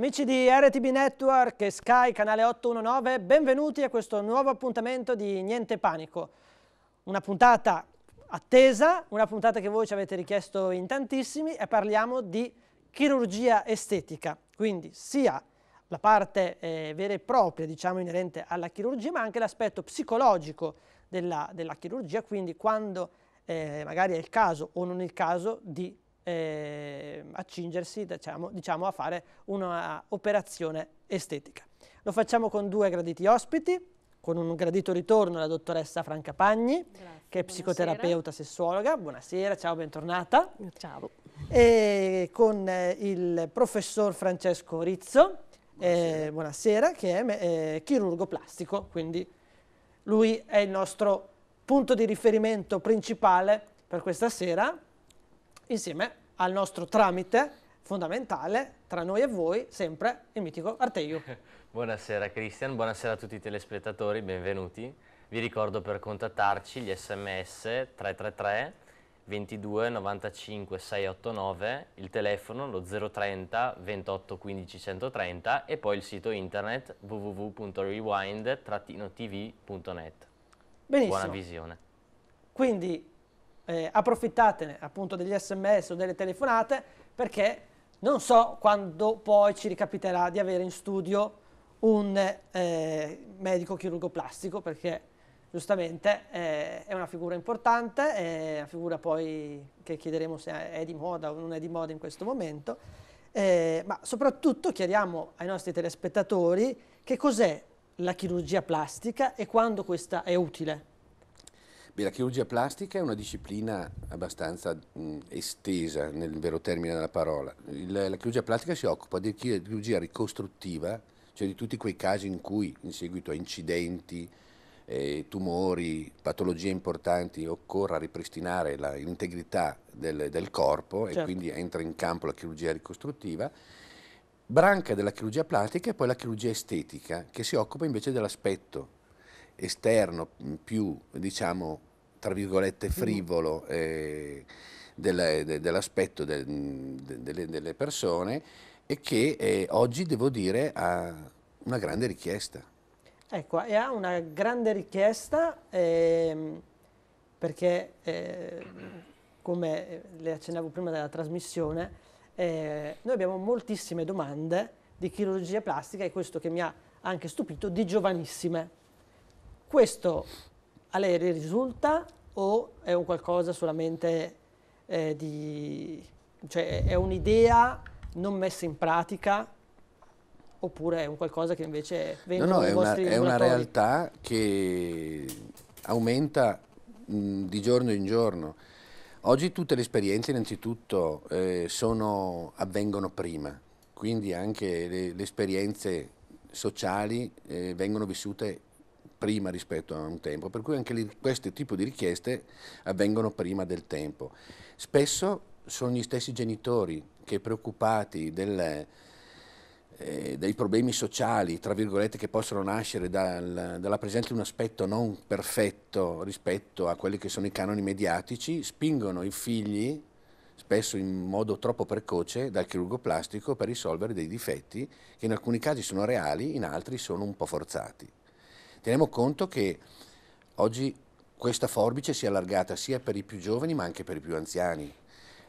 Amici di RTB Network Sky Canale 819, benvenuti a questo nuovo appuntamento di Niente Panico. Una puntata attesa, una puntata che voi ci avete richiesto in tantissimi e parliamo di chirurgia estetica, quindi sia la parte eh, vera e propria, diciamo, inerente alla chirurgia, ma anche l'aspetto psicologico della, della, chirurgia, quindi quando eh, magari è il caso o non è il caso di eh, accingersi diciamo, diciamo a fare un'operazione estetica. Lo facciamo con due graditi ospiti, con un gradito ritorno alla dottoressa Franca Pagni, Grazie, che è psicoterapeuta buonasera. sessuologa. Buonasera, ciao, bentornata. Ciao. E con eh, il professor Francesco Rizzo, eh, buonasera, eh, buonasera che è eh, chirurgo plastico, quindi lui è il nostro punto di riferimento principale per questa sera, insieme al nostro tramite fondamentale tra noi e voi, sempre il mitico Arteio. Buonasera Cristian, buonasera a tutti i telespettatori, benvenuti. Vi ricordo per contattarci gli sms 333 22 95 689, il telefono lo 030 28 15 130 e poi il sito internet www.rewind-tv.net. Benissimo. Buona visione. Quindi eh, approfittatene appunto degli sms o delle telefonate perché non so quando poi ci ricapiterà di avere in studio un eh, medico chirurgo plastico perché giustamente eh, è una figura importante, è una figura poi che chiederemo se è di moda o non è di moda in questo momento, eh, ma soprattutto chiediamo ai nostri telespettatori che cos'è la chirurgia plastica e quando questa è utile. Beh, la chirurgia plastica è una disciplina abbastanza mh, estesa nel vero termine della parola. Il, la chirurgia plastica si occupa di chirurgia ricostruttiva, cioè di tutti quei casi in cui in seguito a incidenti, eh, tumori, patologie importanti occorra ripristinare la, l'integrità del, del corpo certo. e quindi entra in campo la chirurgia ricostruttiva. Branca della chirurgia plastica è poi la chirurgia estetica che si occupa invece dell'aspetto esterno più, diciamo, tra virgolette mhm. frivolo eh, dell'aspetto del, delle, delle, persone e che eh, oggi, devo dire, ha una grande richiesta. Ecco, e ha una grande richiesta ehm, eh, perché, come le accennavo prima della trasmissione, eh, noi abbiamo moltissime domande di chirurgia plastica e questo che mi ha anche stupito, di giovanissime. Questo a lei risulta o è un qualcosa solamente eh, di... cioè è un'idea non messa in pratica oppure è un qualcosa che invece no, no, è una, è una realtà che mm, aumenta mh, mm, di giorno in giorno. Oggi tutte le esperienze innanzitutto eh, sono, avvengono prima, quindi anche le, le esperienze sociali eh, vengono vissute prima rispetto a un tempo, per cui anche li, questo tipo di richieste avvengono prima del tempo. Spesso sono gli stessi genitori che preoccupati del, eh, dei problemi sociali, tra virgolette, che possono nascere dal, dalla presenza di un aspetto non perfetto rispetto a quelli che sono i canoni mediatici, spingono i figli, spesso in modo troppo precoce, dal chirurgo plastico per risolvere dei difetti che in alcuni casi sono reali, in altri sono un po' forzati. Teniamo conto che oggi questa forbice si è allargata sia per i più giovani ma anche per i più anziani.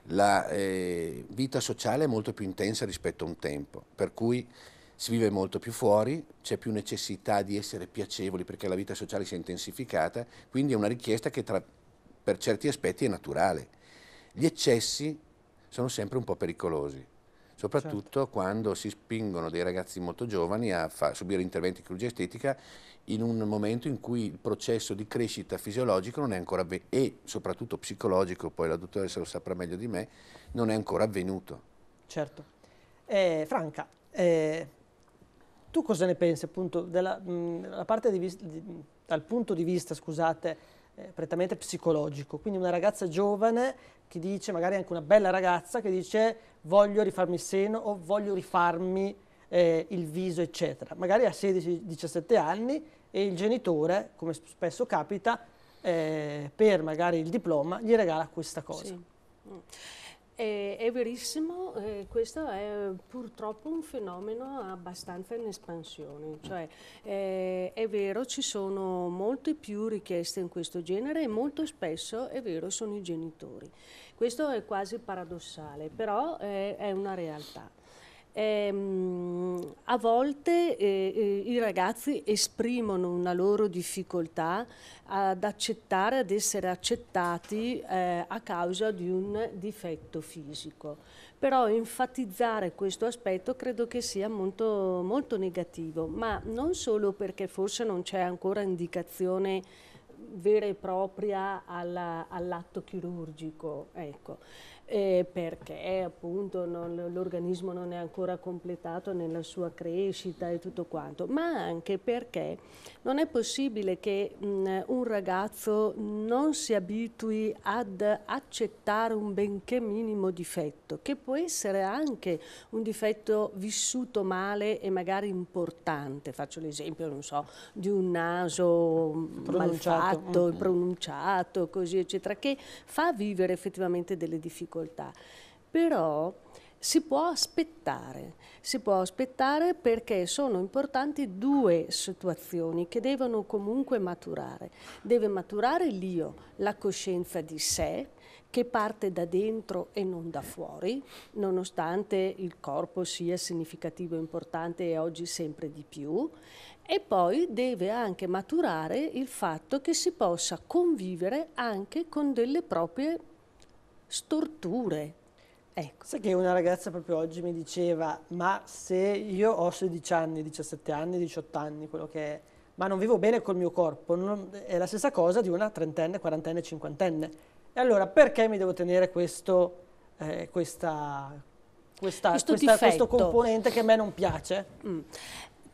La eh, vita sociale è molto più intensa rispetto a un tempo, per cui si vive molto più fuori, c'è più necessità di essere piacevoli perché la vita sociale si è intensificata, quindi è una richiesta che tra, per certi aspetti è naturale. Gli eccessi sono sempre un po' pericolosi, soprattutto certo. quando si spingono dei ragazzi molto giovani a fa, subire interventi di chirurgia estetica in un momento in cui il processo di crescita fisiologico non è ancora avvenuto e soprattutto psicologico, poi la dottoressa lo saprà meglio di me, non è ancora avvenuto. Certo. Eh, Franca, eh, tu cosa ne pensi appunto della, mh, parte di, di, dal punto di vista, scusate, eh, prettamente psicologico, quindi una ragazza giovane che dice, magari anche una bella ragazza che dice voglio rifarmi il seno o voglio rifarmi eh, il viso, eccetera. Magari a 16-17 anni e il genitore, come spesso capita, eh, per magari il diploma gli regala questa cosa. Sì. Eh, è verissimo, eh, questo è purtroppo un fenomeno abbastanza in espansione, cioè eh, è vero ci sono molte più richieste in questo genere e molto spesso è vero sono i genitori. Questo è quasi paradossale, però eh, è una realtà. Ehm, a volte eh, eh, i ragazzi esprimono una loro difficoltà ad accettare, ad essere accettati eh, a causa di un difetto fisico. Però enfatizzare questo aspetto credo che sia molto, molto negativo, ma non solo perché forse non c'è ancora indicazione vera e propria all'atto chirurgico. Ecco eh, perché appunto non, l'organismo non è ancora completato nella sua crescita e tutto quanto, ma anche perché non è possibile che mh, mm, un ragazzo non si abitui ad accettare un benché minimo difetto, che può essere anche un difetto vissuto male e magari importante, faccio l'esempio, non so, di un naso malfatto, pronunciato, così eccetera, che fa vivere effettivamente delle difficoltà difficoltà, però si può aspettare, si può aspettare perché sono importanti due situazioni che devono comunque maturare. Deve maturare l'io, la coscienza di sé, che parte da dentro e non da fuori, nonostante il corpo sia significativo e importante e oggi sempre di più, e poi deve anche maturare il fatto che si possa convivere anche con delle proprie storture. Ecco. Sai che una ragazza proprio oggi mi diceva, ma se io ho 16 anni, 17 anni, 18 anni, quello che è, ma non vivo bene col mio corpo, non, è la stessa cosa di una trentenne, quarantenne, cinquantenne. E allora perché mi devo tenere questo, eh, questa, questa, questo, questa, questo, componente che a me non piace. Mm.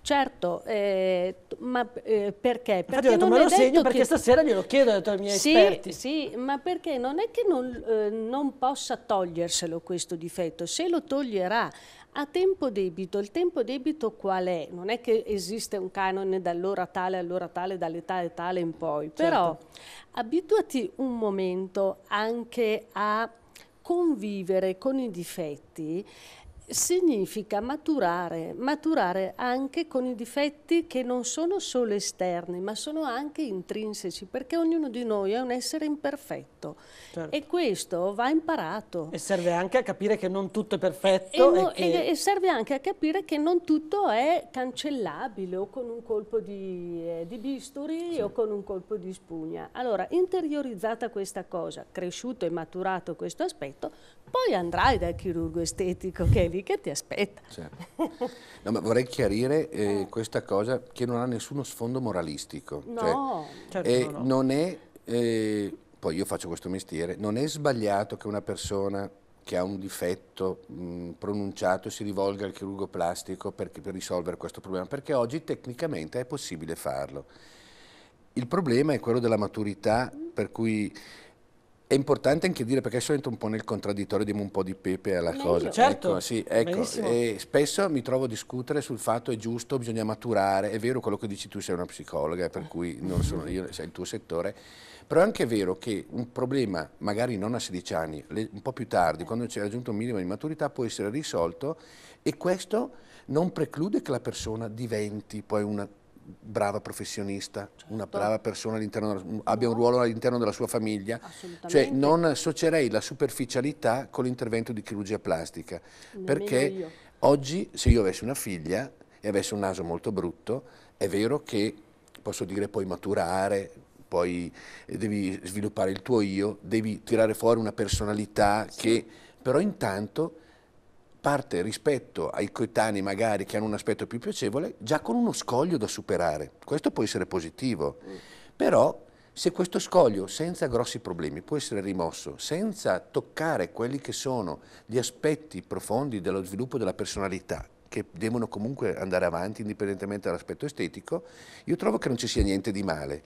Certo, eh, ma eh, perché? perché ho detto, me lo segno perché che... stasera glielo chiedo ai miei sì, esperti. Sì, ma perché non è che non, eh, non possa toglierselo questo difetto, se lo toglierà a tempo debito, il tempo debito qual è? Non è che esiste un canone dall'ora tale all'ora tale, dall'età e tale in poi, certo. però abituati un momento anche a convivere con i difetti significa maturare, maturare anche con i difetti che non sono solo esterni, ma sono anche intrinseci, perché ognuno di noi è un essere imperfetto certo. e questo va imparato. E serve anche a capire che non tutto è perfetto. E, no, e, che... e, serve anche a capire che non tutto è cancellabile o con un colpo di, eh, di bisturi sì. o con un colpo di spugna. Allora, interiorizzata questa cosa, cresciuto e maturato questo aspetto, poi andrai dal chirurgo estetico che è lì lì che ti aspetta. Certo. No, ma vorrei chiarire eh, eh. questa cosa che non ha nessuno sfondo moralistico. No, cioè, certo eh, no. non è, eh, poi io faccio questo mestiere, non è sbagliato che una persona che ha un difetto mh, pronunciato si rivolga al chirurgo plastico per, per risolvere questo problema, perché oggi tecnicamente è possibile farlo. Il problema è quello della maturità, per cui è importante anche dire, perché adesso solito un po' nel contraddittorio diamo un po' di pepe alla Meglio. cosa. Certo, ecco, sì, ecco. spesso mi trovo a discutere sul fatto è giusto, bisogna maturare, è vero quello che dici tu, sei una psicologa, per eh. cui non sono io, sei il tuo settore, però è anche vero che un problema, magari non a 16 anni, un po' più tardi, quando c'è raggiunto un minimo di maturità, può essere risolto e questo non preclude che la persona diventi poi una brava professionista, certo. una brava persona all'interno, abbia un ruolo all'interno della sua famiglia. Cioè non associerei la superficialità con l'intervento di chirurgia plastica, Nemmeno perché io. oggi se io avessi una figlia e avessi un naso molto brutto, è vero che posso dire puoi maturare, poi eh, devi sviluppare il tuo io, devi tirare fuori una personalità sì. che però intanto parte rispetto ai coetanei magari che hanno un aspetto più piacevole, già con uno scoglio da superare. Questo può essere positivo, mm. però se questo scoglio senza grossi problemi può essere rimosso, senza toccare quelli che sono gli aspetti profondi dello sviluppo della personalità, che devono comunque andare avanti indipendentemente dall'aspetto estetico, io trovo che non ci sia niente di male.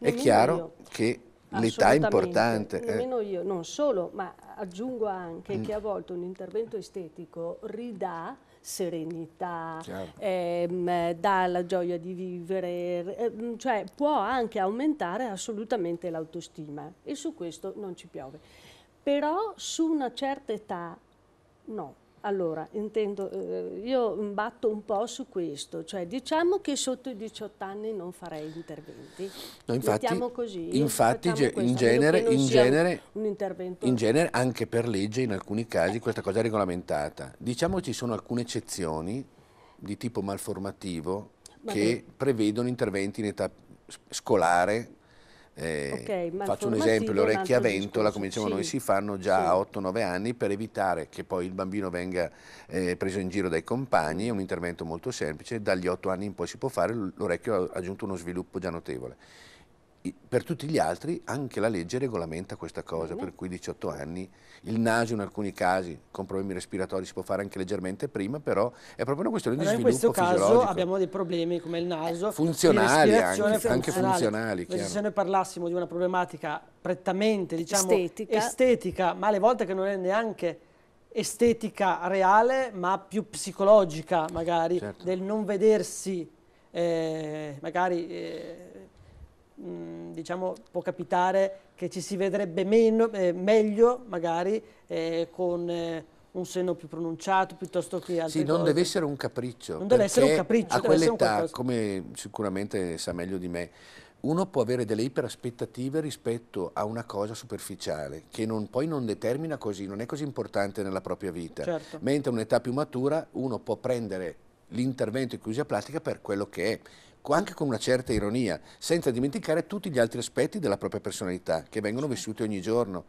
È chiaro che L'età è importante. Eh. Nemmeno io, non solo, ma aggiungo anche mm. che a volte un intervento estetico ridà serenità, ehm, dà la gioia di vivere, ehm, cioè può anche aumentare assolutamente l'autostima e su questo non ci piove. Però su una certa età no allora, intendo, eh, io batto un po' su questo, cioè diciamo che sotto i 18 anni non farei interventi. No, infatti, Mettiamo così. Infatti, in genere, in, genere, un, un in genere, anche per legge in alcuni casi questa cosa è regolamentata. Diciamo che ci sono alcune eccezioni di tipo malformativo Ma che beh. prevedono interventi in età scolare eh, okay, faccio un esempio, le orecchie a ventola, come diciamo sì, noi, si fanno già sì. a 8-9 anni per evitare che poi il bambino venga eh, preso in giro dai compagni, è un intervento molto semplice, dagli 8 anni in poi si può fare, l'orecchio ha aggiunto uno sviluppo già notevole per tutti gli altri anche la legge regolamenta questa cosa, Bene. per cui 18 anni, il naso in alcuni casi con problemi respiratori si può fare anche leggermente prima, però è proprio una questione però di sviluppo fisiologico. in questo caso abbiamo dei problemi come il naso, eh, funzionali anche, funzionali. anche funzionali. Se noi parlassimo di una problematica prettamente diciamo, estetica. estetica, ma alle volte che non è neanche estetica reale, ma più psicologica magari, certo. del non vedersi eh, magari... Eh, mh, mm, diciamo, può capitare che ci si vedrebbe meno, eh, meglio magari eh, con... Eh, un seno più pronunciato piuttosto che altri. Sì, non cose. deve essere un capriccio. Non deve essere un capriccio. A quell'età, come sicuramente sa meglio di me, uno può avere delle iperaspettative rispetto a una cosa superficiale che non, poi non determina così, non è così importante nella propria vita. Certo. Mentre a un'età più matura uno può prendere l'intervento in chiusura plastica per quello che è Ecco, anche con una certa ironia, senza dimenticare tutti gli altri aspetti della propria personalità che vengono vissuti ogni giorno.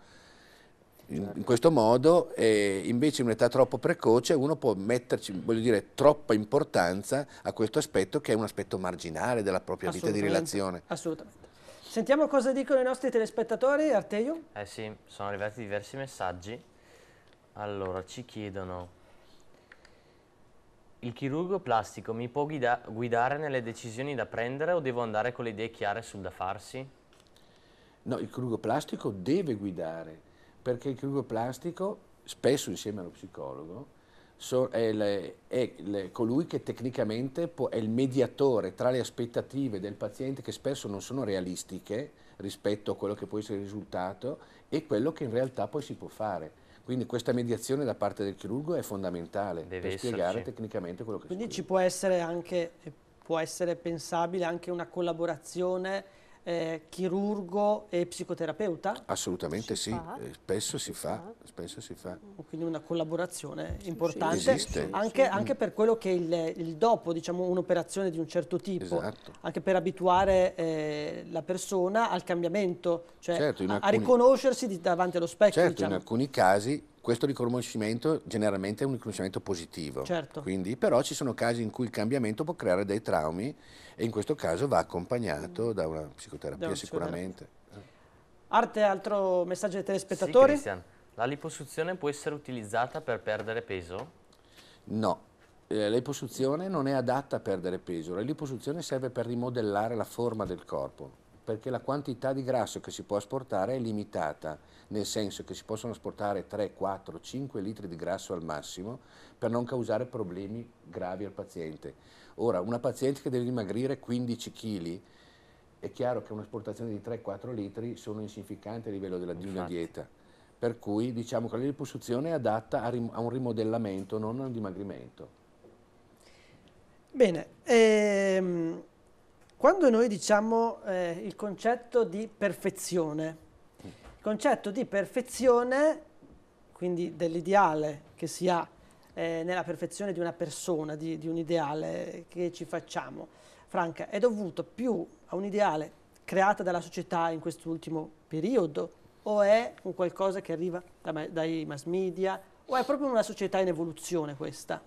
In, certo. in questo modo, eh, invece in un'età troppo precoce, uno può metterci, voglio dire, troppa importanza a questo aspetto che è un aspetto marginale della propria vita di relazione. Assolutamente. Sentiamo cosa dicono i nostri telespettatori, Arteio? Eh sì, sono arrivati diversi messaggi. Allora, ci chiedono il chirurgo plastico mi può guida guidare nelle decisioni da prendere o devo andare con le idee chiare sul da farsi? No, il chirurgo plastico deve guidare, perché il chirurgo plastico, spesso insieme allo psicologo, so, è, le, è le, colui che tecnicamente può, è il mediatore tra le aspettative del paziente che spesso non sono realistiche rispetto a quello che può essere il risultato e quello che in realtà poi si può fare quindi questa mediazione da parte del chirurgo è fondamentale Deve per esserci. spiegare tecnicamente quello che Quindi si Quindi ci può essere anche, può essere pensabile anche una collaborazione eh, chirurgo e psicoterapeuta? Assolutamente si sì, fa. Eh, spesso si, si fa. fa. spesso si fa. Oh, quindi una collaborazione sì, importante, sì, anche, anche, per quello che è il, il dopo, diciamo un'operazione di un certo tipo, esatto. anche per abituare eh, la persona al cambiamento, cioè certo, alcuni... a riconoscersi davanti allo specchio. Certo, diciamo. in alcuni casi questo riconoscimento generalmente è un riconoscimento positivo. Certo. Quindi, però ci sono casi in cui il cambiamento può creare dei traumi e in questo caso va accompagnato da una psicoterapia da un sicuramente. Arte, altro messaggio ai telespettatori? Sì, la liposuzione può essere utilizzata per perdere peso? No, eh, la liposuzione non è adatta a perdere peso, la liposuzione serve per rimodellare la forma del corpo perché la quantità di grasso che si può asportare è limitata, nel senso che si possono asportare 3, 4, 5 litri di grasso al massimo per non causare problemi gravi al paziente. Ora, una paziente che deve dimagrire 15 kg, è chiaro che un'asportazione di 3-4 litri sono insignificanti a livello della, di una dieta. Per cui diciamo che la liposuzione è adatta a, rim, a un rimodellamento, non a un dimagrimento. Bene, ehm, quando noi diciamo eh, il concetto di perfezione, il concetto di perfezione, quindi dell'ideale che si ha eh, nella perfezione di una persona, di, di un ideale che ci facciamo, Franca, è dovuto più a un ideale creato dalla società in quest'ultimo periodo o è un qualcosa che arriva da, dai mass media o è proprio una società in evoluzione questa?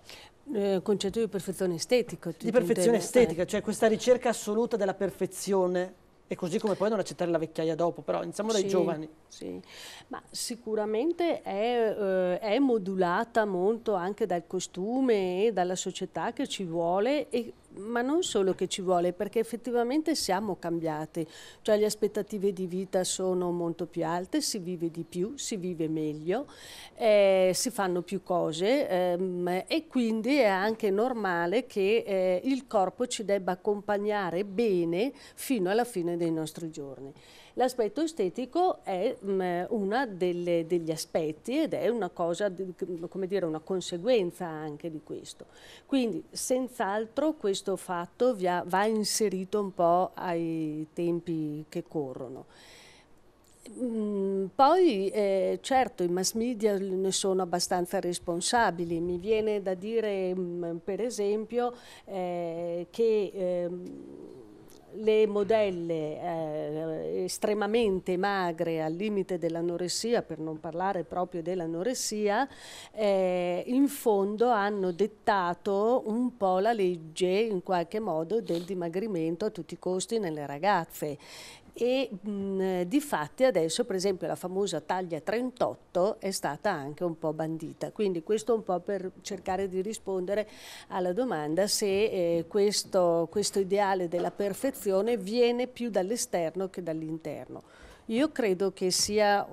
eh, concetto di perfezione estetica. Di perfezione estetica, cioè questa ricerca assoluta della perfezione e così come poi non accettare la vecchiaia dopo, però iniziamo dai sì, giovani. Sì, ma sicuramente è, eh, è modulata molto anche dal costume e dalla società che ci vuole e ma non solo che ci vuole, perché effettivamente siamo cambiati, cioè le aspettative di vita sono molto più alte, si vive di più, si vive meglio, eh, si fanno più cose ehm, e quindi è anche normale che eh, il corpo ci debba accompagnare bene fino alla fine dei nostri giorni. L'aspetto estetico è mm, uno degli aspetti ed è una cosa, mm, come dire, una conseguenza anche di questo. Quindi senz'altro questo fatto va inserito un po' ai tempi che corrono. Mm, poi eh, certo i mass media ne sono abbastanza responsabili, mi viene da dire mm, per esempio eh, che... Eh, le modelle eh, estremamente magre al limite dell'anoressia, per non parlare proprio dell'anoressia, eh, in fondo hanno dettato un po' la legge in qualche modo del dimagrimento a tutti i costi nelle ragazze e mh, di fatti adesso per esempio la famosa taglia 38 è stata anche un po' bandita, quindi questo un po' per cercare di rispondere alla domanda se eh, questo, questo ideale della perfezione viene più dall'esterno che dall'interno. Io credo che sia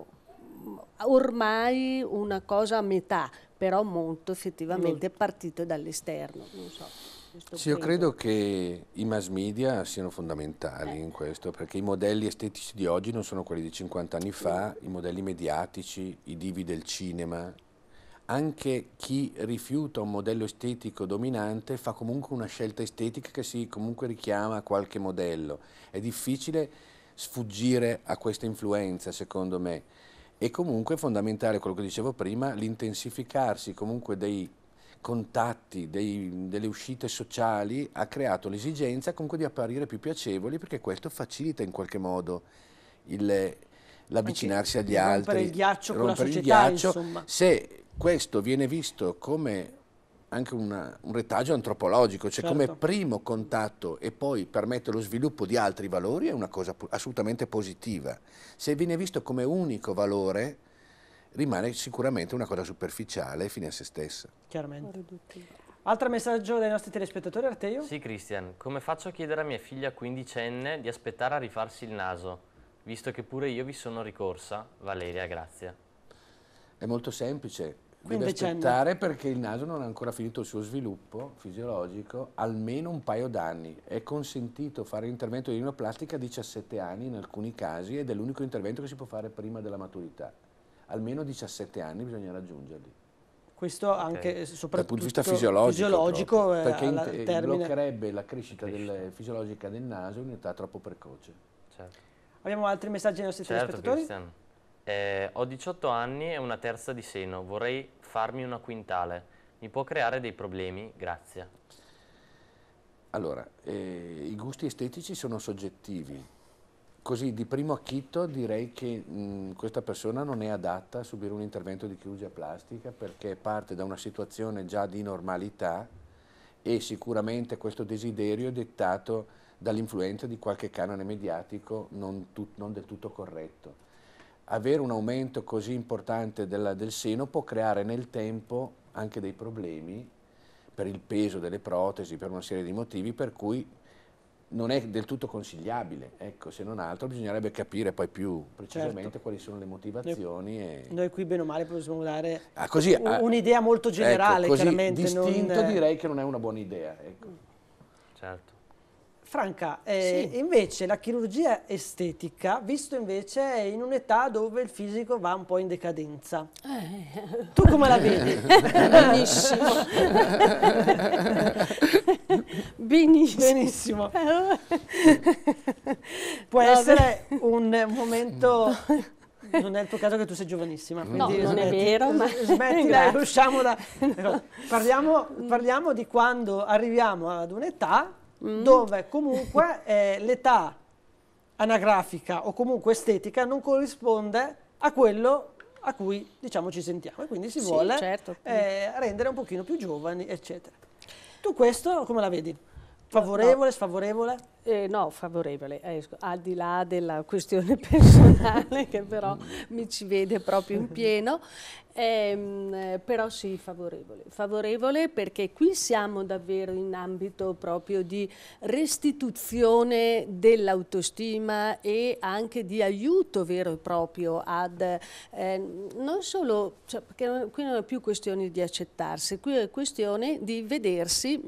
ormai una cosa a metà, però molto effettivamente partito dall'esterno. So. Sì, io credo che i mass media siano fondamentali eh. in questo, perché i modelli estetici di oggi non sono quelli di 50 anni fa, i modelli mediatici, i divi del cinema. Anche chi rifiuta un modello estetico dominante fa comunque una scelta estetica che si comunque richiama a qualche modello. È difficile sfuggire a questa influenza, secondo me. E comunque è fondamentale quello che dicevo prima, l'intensificarsi comunque dei contatti, dei, delle uscite sociali, ha creato l'esigenza comunque di apparire più piacevoli perché questo facilita in qualche modo l'avvicinarsi agli rompere altri. Rompere il ghiaccio rompere con la società, ghiaccio, insomma. Se questo viene visto come anche una, un retaggio antropologico, cioè certo. come primo contatto e poi permette lo sviluppo di altri valori è una cosa assolutamente positiva. Se viene visto come unico valore rimane sicuramente una cosa superficiale e fine a se stessa. Chiaramente. Altro messaggio dai nostri telespettatori, Arteio? Sì, Cristian. Come faccio a chiedere a mia figlia quindicenne di aspettare a rifarsi il naso, visto che pure io vi sono ricorsa? Valeria, grazie. È molto semplice. Deve aspettare perché il naso non ha ancora finito il suo sviluppo fisiologico, almeno un paio d'anni. È consentito fare l'intervento di rinoplastica a 17 anni in alcuni casi ed è l'unico intervento che si può fare prima della maturità almeno 17 anni bisogna raggiungerli. Questo okay. anche eh, soprattutto dal punto di vista fisiologico, fisiologico proprio, eh, perché termine... bloccherebbe la crescita, la crescita. Del, fisiologica del naso in un'età troppo precoce. Certo. Abbiamo altri messaggi ai nostri certo, telespettatori? Eh, ho 18 anni e una terza di seno, vorrei farmi una quintale. Mi può creare dei problemi? Grazie. Allora, eh, i gusti estetici sono soggettivi così di primo acchito direi che mh, questa persona non è adatta a subire un intervento di chirurgia plastica perché parte da una situazione già di normalità e sicuramente questo desiderio è dettato dall'influenza di qualche canone mediatico non, non, del tutto corretto. Avere un aumento così importante della, del seno può creare nel tempo anche dei problemi per il peso delle protesi, per una serie di motivi, per cui non è del tutto consigliabile, ecco, se non altro bisognerebbe capire poi più precisamente certo. quali sono le motivazioni. Noi, e... noi qui bene o male possiamo dare ah, ah un'idea molto ecco, generale, ecco, così chiaramente. Distinto non... Eh, direi che non è una buona idea. Ecco. Mm. Certo. Franca, eh, sì. invece la chirurgia estetica, visto invece è in un'età dove il fisico va un po' in decadenza, eh. tu come la vedi? Benissimo. Benissimo. Benissimo. Può no, essere beh. un momento non è il tuo caso che tu sei giovanissima. No, non è vero. Ma... Smettila, usciamo da... No. Parliamo, parliamo, di quando arriviamo ad un'età mm. dove comunque eh, l'età anagrafica o comunque estetica non corrisponde a quello a cui diciamo ci sentiamo e quindi si sì, vuole certo. eh, rendere un pochino più giovani eccetera. Tu questo come la vedi? Favorevole, no. sfavorevole? Eh, no, favorevole, eh, al di là della questione personale che però mi ci vede proprio in pieno, ehm, però sì, favorevole. Favorevole perché qui siamo davvero in ambito proprio di restituzione dell'autostima e anche di aiuto vero e proprio ad, eh, non solo, cioè, perché qui non è più questione di accettarsi, qui è questione di vedersi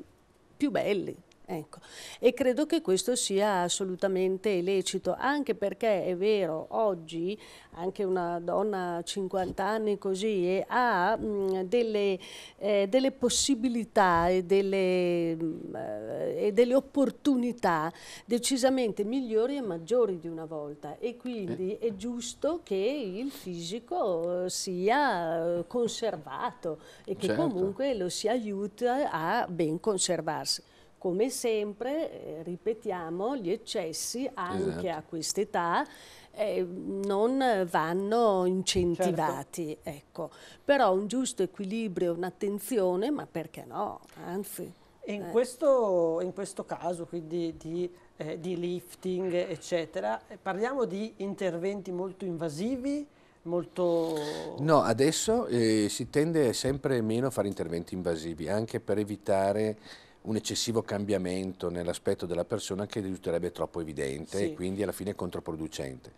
più belli, Ecco. E credo che questo sia assolutamente lecito, anche perché è vero, oggi anche una donna 50 anni così ha mh, mm, delle, eh, delle, possibilità e delle, mh, mm, eh, e delle, opportunità decisamente migliori e maggiori di una volta e quindi eh. è giusto che il fisico eh, sia conservato e che certo. comunque lo si aiuti a ben conservarsi. Come sempre, eh, ripetiamo, gli eccessi anche esatto. a quest'età eh, non vanno incentivati. Certo. Ecco. Però un giusto equilibrio, un'attenzione, ma perché no? Anzi. In, eh. questo, in questo caso, quindi, di eh, di lifting, eccetera. Eh, parliamo di interventi molto invasivi, molto... No, adesso eh, si tende sempre meno a fare interventi invasivi, anche per evitare un eccessivo cambiamento nell'aspetto della persona che risulterebbe troppo evidente sì. e quindi alla fine controproducente.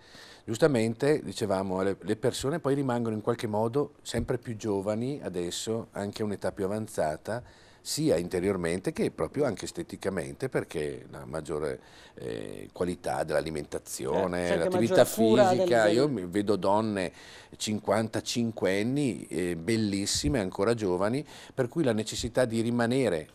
Giustamente, dicevamo, le persone poi rimangono in qualche modo sempre più giovani adesso, anche a un'età più avanzata, sia interiormente che proprio anche esteticamente perché la maggiore eh, qualità dell'alimentazione, eh, l'attività fisica, io vedo donne 55 anni eh, bellissime, ancora giovani, per cui la necessità di rimanere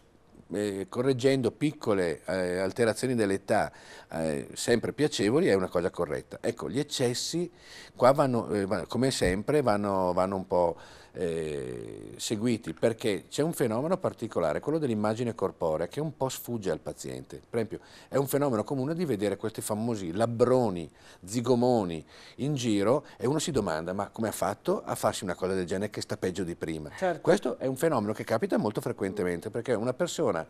eh, correggendo piccole eh, alterazioni dell'età eh, sempre piacevoli è una cosa corretta. Ecco, gli eccessi qua vanno, eh, come sempre vanno, vanno un po' Eh, seguiti perché c'è un fenomeno particolare, quello dell'immagine corporea, che un po' sfugge al paziente. Per esempio, è un fenomeno comune di vedere questi famosi labbroni, zigomoni in giro e uno si domanda ma come ha fatto a farsi una cosa del genere che sta peggio di prima? Certo. Questo è un fenomeno che capita molto frequentemente perché una persona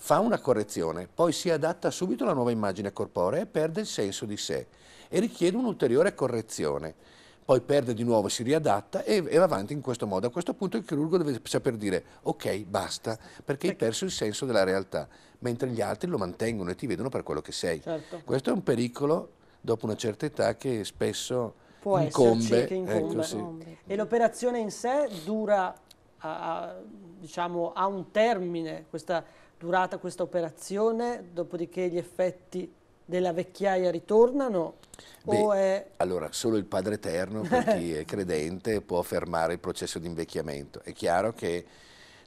fa una correzione, poi si adatta subito alla nuova immagine corporea e perde il senso di sé e richiede un'ulteriore correzione poi perde di nuovo, si riadatta e, e, va avanti in questo modo. A questo punto il chirurgo deve saper dire ok, basta, perché hai perso il senso della realtà, mentre gli altri lo mantengono e ti vedono per quello che sei. Certo. Questo è un pericolo dopo una certa età che spesso Può incombe. Che ecco, incombe. Ecco, sì. E l'operazione in sé dura, a, a, diciamo, ha un termine, questa durata questa operazione, dopodiché gli effetti della vecchiaia ritornano? Beh, è... Allora, solo il Padre Eterno, per chi è credente, può fermare il processo di invecchiamento. È chiaro che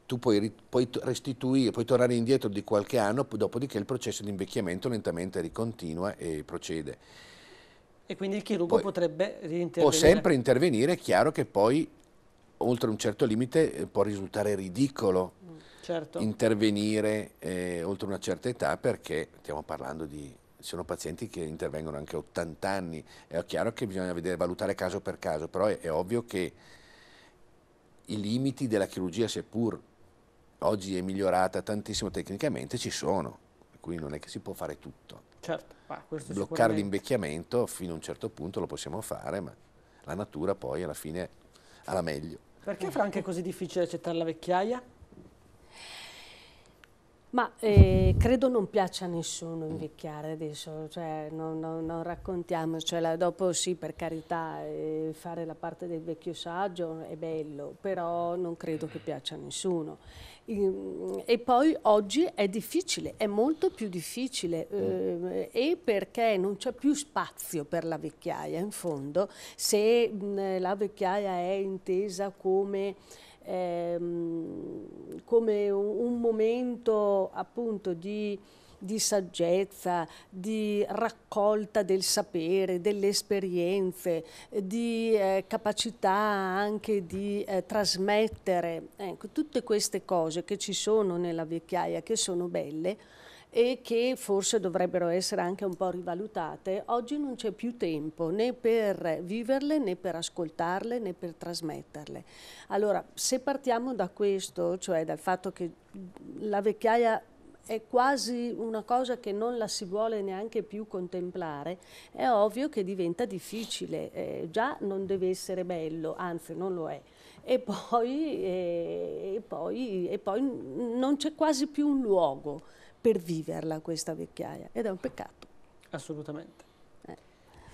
tu puoi, puoi, restituire, puoi tornare indietro di qualche anno, dopodiché il processo di invecchiamento lentamente ricontinua e procede. E quindi il chirurgo poi, potrebbe intervenire? Può sempre intervenire, è chiaro che poi, oltre un certo limite, eh, può risultare ridicolo mm, certo. intervenire eh, oltre una certa età perché stiamo parlando di sono pazienti che intervengono anche 80 anni, è chiaro che bisogna vedere, valutare caso per caso, però è, è ovvio che i limiti della chirurgia, seppur oggi è migliorata tantissimo tecnicamente, ci sono, quindi non è che si può fare tutto. Certo, ah, Bloccare l'invecchiamento fino a un certo punto lo possiamo fare, ma la natura poi alla fine ha la meglio. Perché Franca è così difficile accettare la vecchiaia? Ma eh, credo non piaccia a nessuno invecchiare adesso, cioè, non, non, non raccontiamocela, cioè, dopo sì per carità eh, fare la parte del vecchio saggio è bello, però non credo che piaccia a nessuno. E, ehm, e poi oggi è difficile, è molto più difficile eh, e perché non c'è più spazio per la vecchiaia in fondo, se mh, la vecchiaia è intesa come ehm, come un, momento appunto di di saggezza, di raccolta del sapere, delle esperienze, di eh, capacità anche di eh, trasmettere. Ecco, tutte queste cose che ci sono nella vecchiaia, che sono belle, e che forse dovrebbero essere anche un po' rivalutate, oggi non c'è più tempo né per viverle né per ascoltarle né per trasmetterle. Allora, se partiamo da questo, cioè dal fatto che la vecchiaia è quasi una cosa che non la si vuole neanche più contemplare, è ovvio che diventa difficile, eh, già non deve essere bello, anzi non lo è. E poi, eh, e poi, e poi non c'è quasi più un luogo per viverla questa vecchiaia ed è un peccato. Assolutamente. Eh.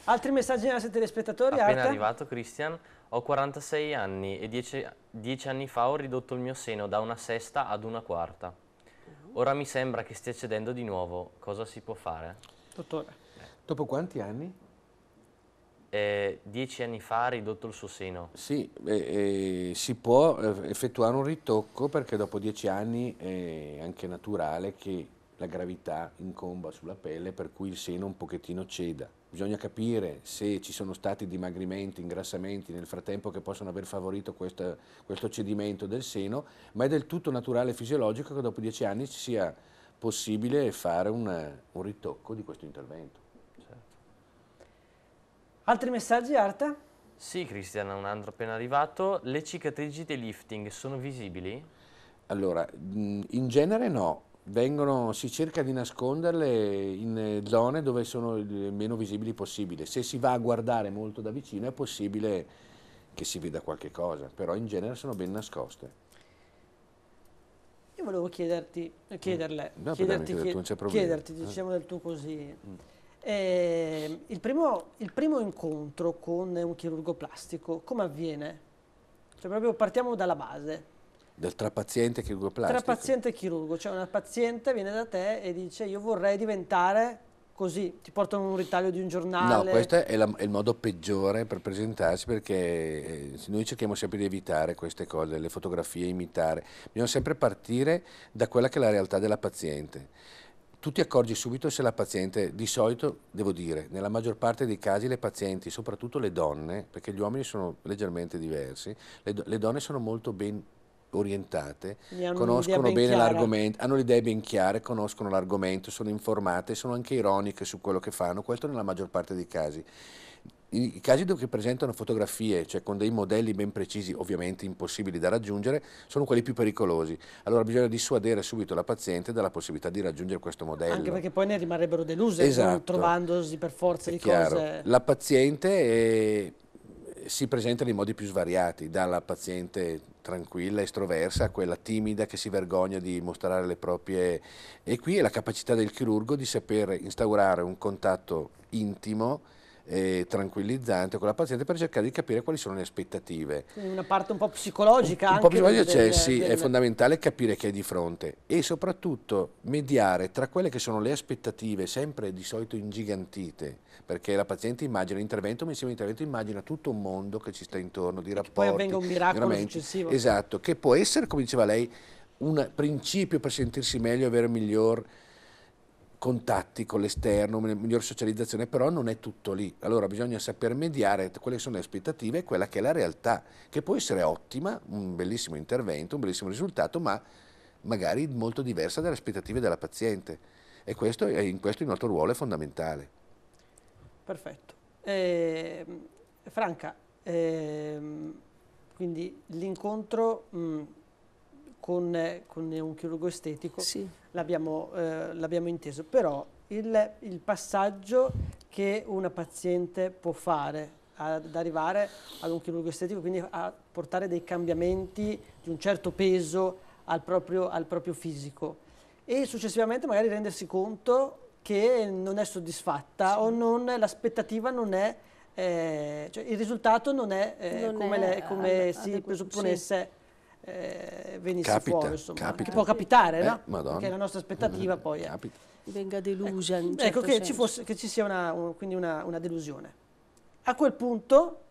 Altri messaggi ai nostri telespettatori? Appena Arta? arrivato Christian, ho 46 anni e 10, anni fa ho ridotto il mio seno da una sesta ad una quarta. Ah. Ora mi sembra che stia cedendo di nuovo. Cosa si può fare? Dottore. Dopo quanti anni? Eh, dieci anni fa ha ridotto il suo seno. Sì, eh, si può eh, effettuare un ritocco perché dopo dieci anni è anche naturale che la gravità incomba sulla pelle per cui il seno un pochettino ceda. Bisogna capire se ci sono stati dimagrimenti, ingrassamenti nel frattempo che possono aver favorito questa, questo cedimento del seno, ma è del tutto naturale e fisiologico che dopo dieci anni ci sia possibile fare un, un ritocco di questo intervento. Certo. Altri messaggi, Arta? Sì, Cristian, un altro appena arrivato. Le cicatrici dei lifting sono visibili? Allora, in genere no, vengono, si cerca di nasconderle in eh, zone dove sono il meno visibili possibile. Se si va a guardare molto da vicino è possibile che si veda qualche cosa, però in genere sono ben nascoste. Io volevo chiederti, mm. chiederle, mm. no, chiederti, chiederti, chiederti, eh. diciamo del tuo così. Mm. Eh, il, primo, il, primo, incontro con un chirurgo plastico, come avviene? Cioè proprio partiamo dalla base. Del tra paziente e chirurgo plastico? Tra chirurgo, cioè una paziente viene da te e dice io vorrei diventare così, ti portano un ritaglio di un giornale. No, questo è, la, è il modo peggiore per presentarsi perché eh, noi cerchiamo sempre di evitare queste cose, le fotografie, imitare. Bisogna sempre partire da quella che è la realtà della paziente tu ti accorgi subito se la paziente, di solito devo dire, nella maggior parte dei casi le pazienti, soprattutto le donne, perché gli uomini sono leggermente diversi, le, le donne sono molto ben orientate, conoscono bene l'argomento, hanno le idee ben chiare, conoscono l'argomento, sono informate, sono anche ironiche su quello che fanno, questo nella maggior parte dei casi. I, casi dove che presentano fotografie, cioè con dei modelli ben precisi, ovviamente impossibili da raggiungere, sono quelli più pericolosi. Allora bisogna dissuadere subito la paziente dalla possibilità di raggiungere questo modello. Anche perché poi ne rimarrebbero deluse, esatto. trovandosi per forza è di chiaro. cose. La paziente è si presenta nei modi più svariati, dalla paziente tranquilla, estroversa, quella timida che si vergogna di mostrare le proprie... E qui è la capacità del chirurgo di sapere instaurare un contatto intimo eh, tranquillizzante con la paziente per cercare di capire quali sono le aspettative. Quindi una parte un po' psicologica. Un, un po' psicologica c'è, sì, del... è fondamentale capire chi è di fronte e soprattutto mediare tra quelle che sono le aspettative, sempre di solito ingigantite, perché la paziente immagina l'intervento, ma insieme all'intervento immagina tutto un mondo che ci sta intorno, di rapporti. E poi avvenga un miracolo successivo. Esatto, che può essere, come diceva lei, un principio per sentirsi meglio, avere miglior contatti con l'esterno, migliore socializzazione, però non è tutto lì. Allora bisogna saper mediare quelle che sono le aspettative e quella che è la realtà, che può essere ottima, un bellissimo intervento, un bellissimo risultato, ma magari molto diversa dalle aspettative della paziente. E questo, in questo il nostro ruolo è fondamentale. Perfetto. Eh, Franca, eh, quindi l'incontro mm, con, con un chirurgo estetico sì. l'abbiamo eh, inteso, però il, il passaggio che una paziente può fare ad arrivare ad un chirurgo estetico, quindi a portare dei cambiamenti di un certo peso al proprio, al proprio fisico e successivamente magari rendersi conto che non è soddisfatta sì. o l'aspettativa non è, eh, cioè il risultato non è eh, non come, è le, come si presupponesse sì eh, venisse capita, fuori, insomma, capita. che può capitare, eh, no? Perché la nostra aspettativa mm, poi è... venga delusa. Ecco, ecco certo ecco che, ci fosse, che, ci sia una, quindi una, una, delusione. A quel punto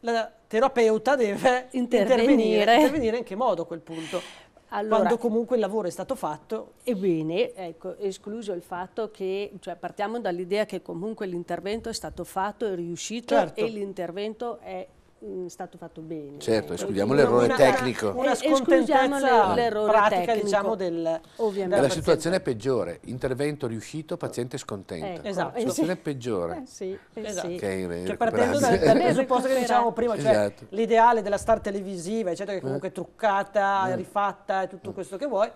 la terapeuta deve intervenire. Intervenire, intervenire in che modo a quel punto? Allora, quando comunque il lavoro è stato fatto. Ebbene, ecco, escluso il fatto che, cioè, partiamo dall'idea che comunque l'intervento è stato fatto, è riuscito certo. e l'intervento è Mm, stato fatto bene. Certo, escludiamo l'errore tecnico. Una, una pratica tecnico, diciamo, del, ovviamente. La situazione peggiore, intervento riuscito, paziente scontento. Ecco, esatto. La eh, situazione è peggiore. Eh sì, eh esatto. Che cioè, partendo dal presupposto che diciamo prima, cioè esatto. l'ideale della star televisiva, eccetera, che eh. comunque è truccata, eh. rifatta e tutto eh. questo che vuoi,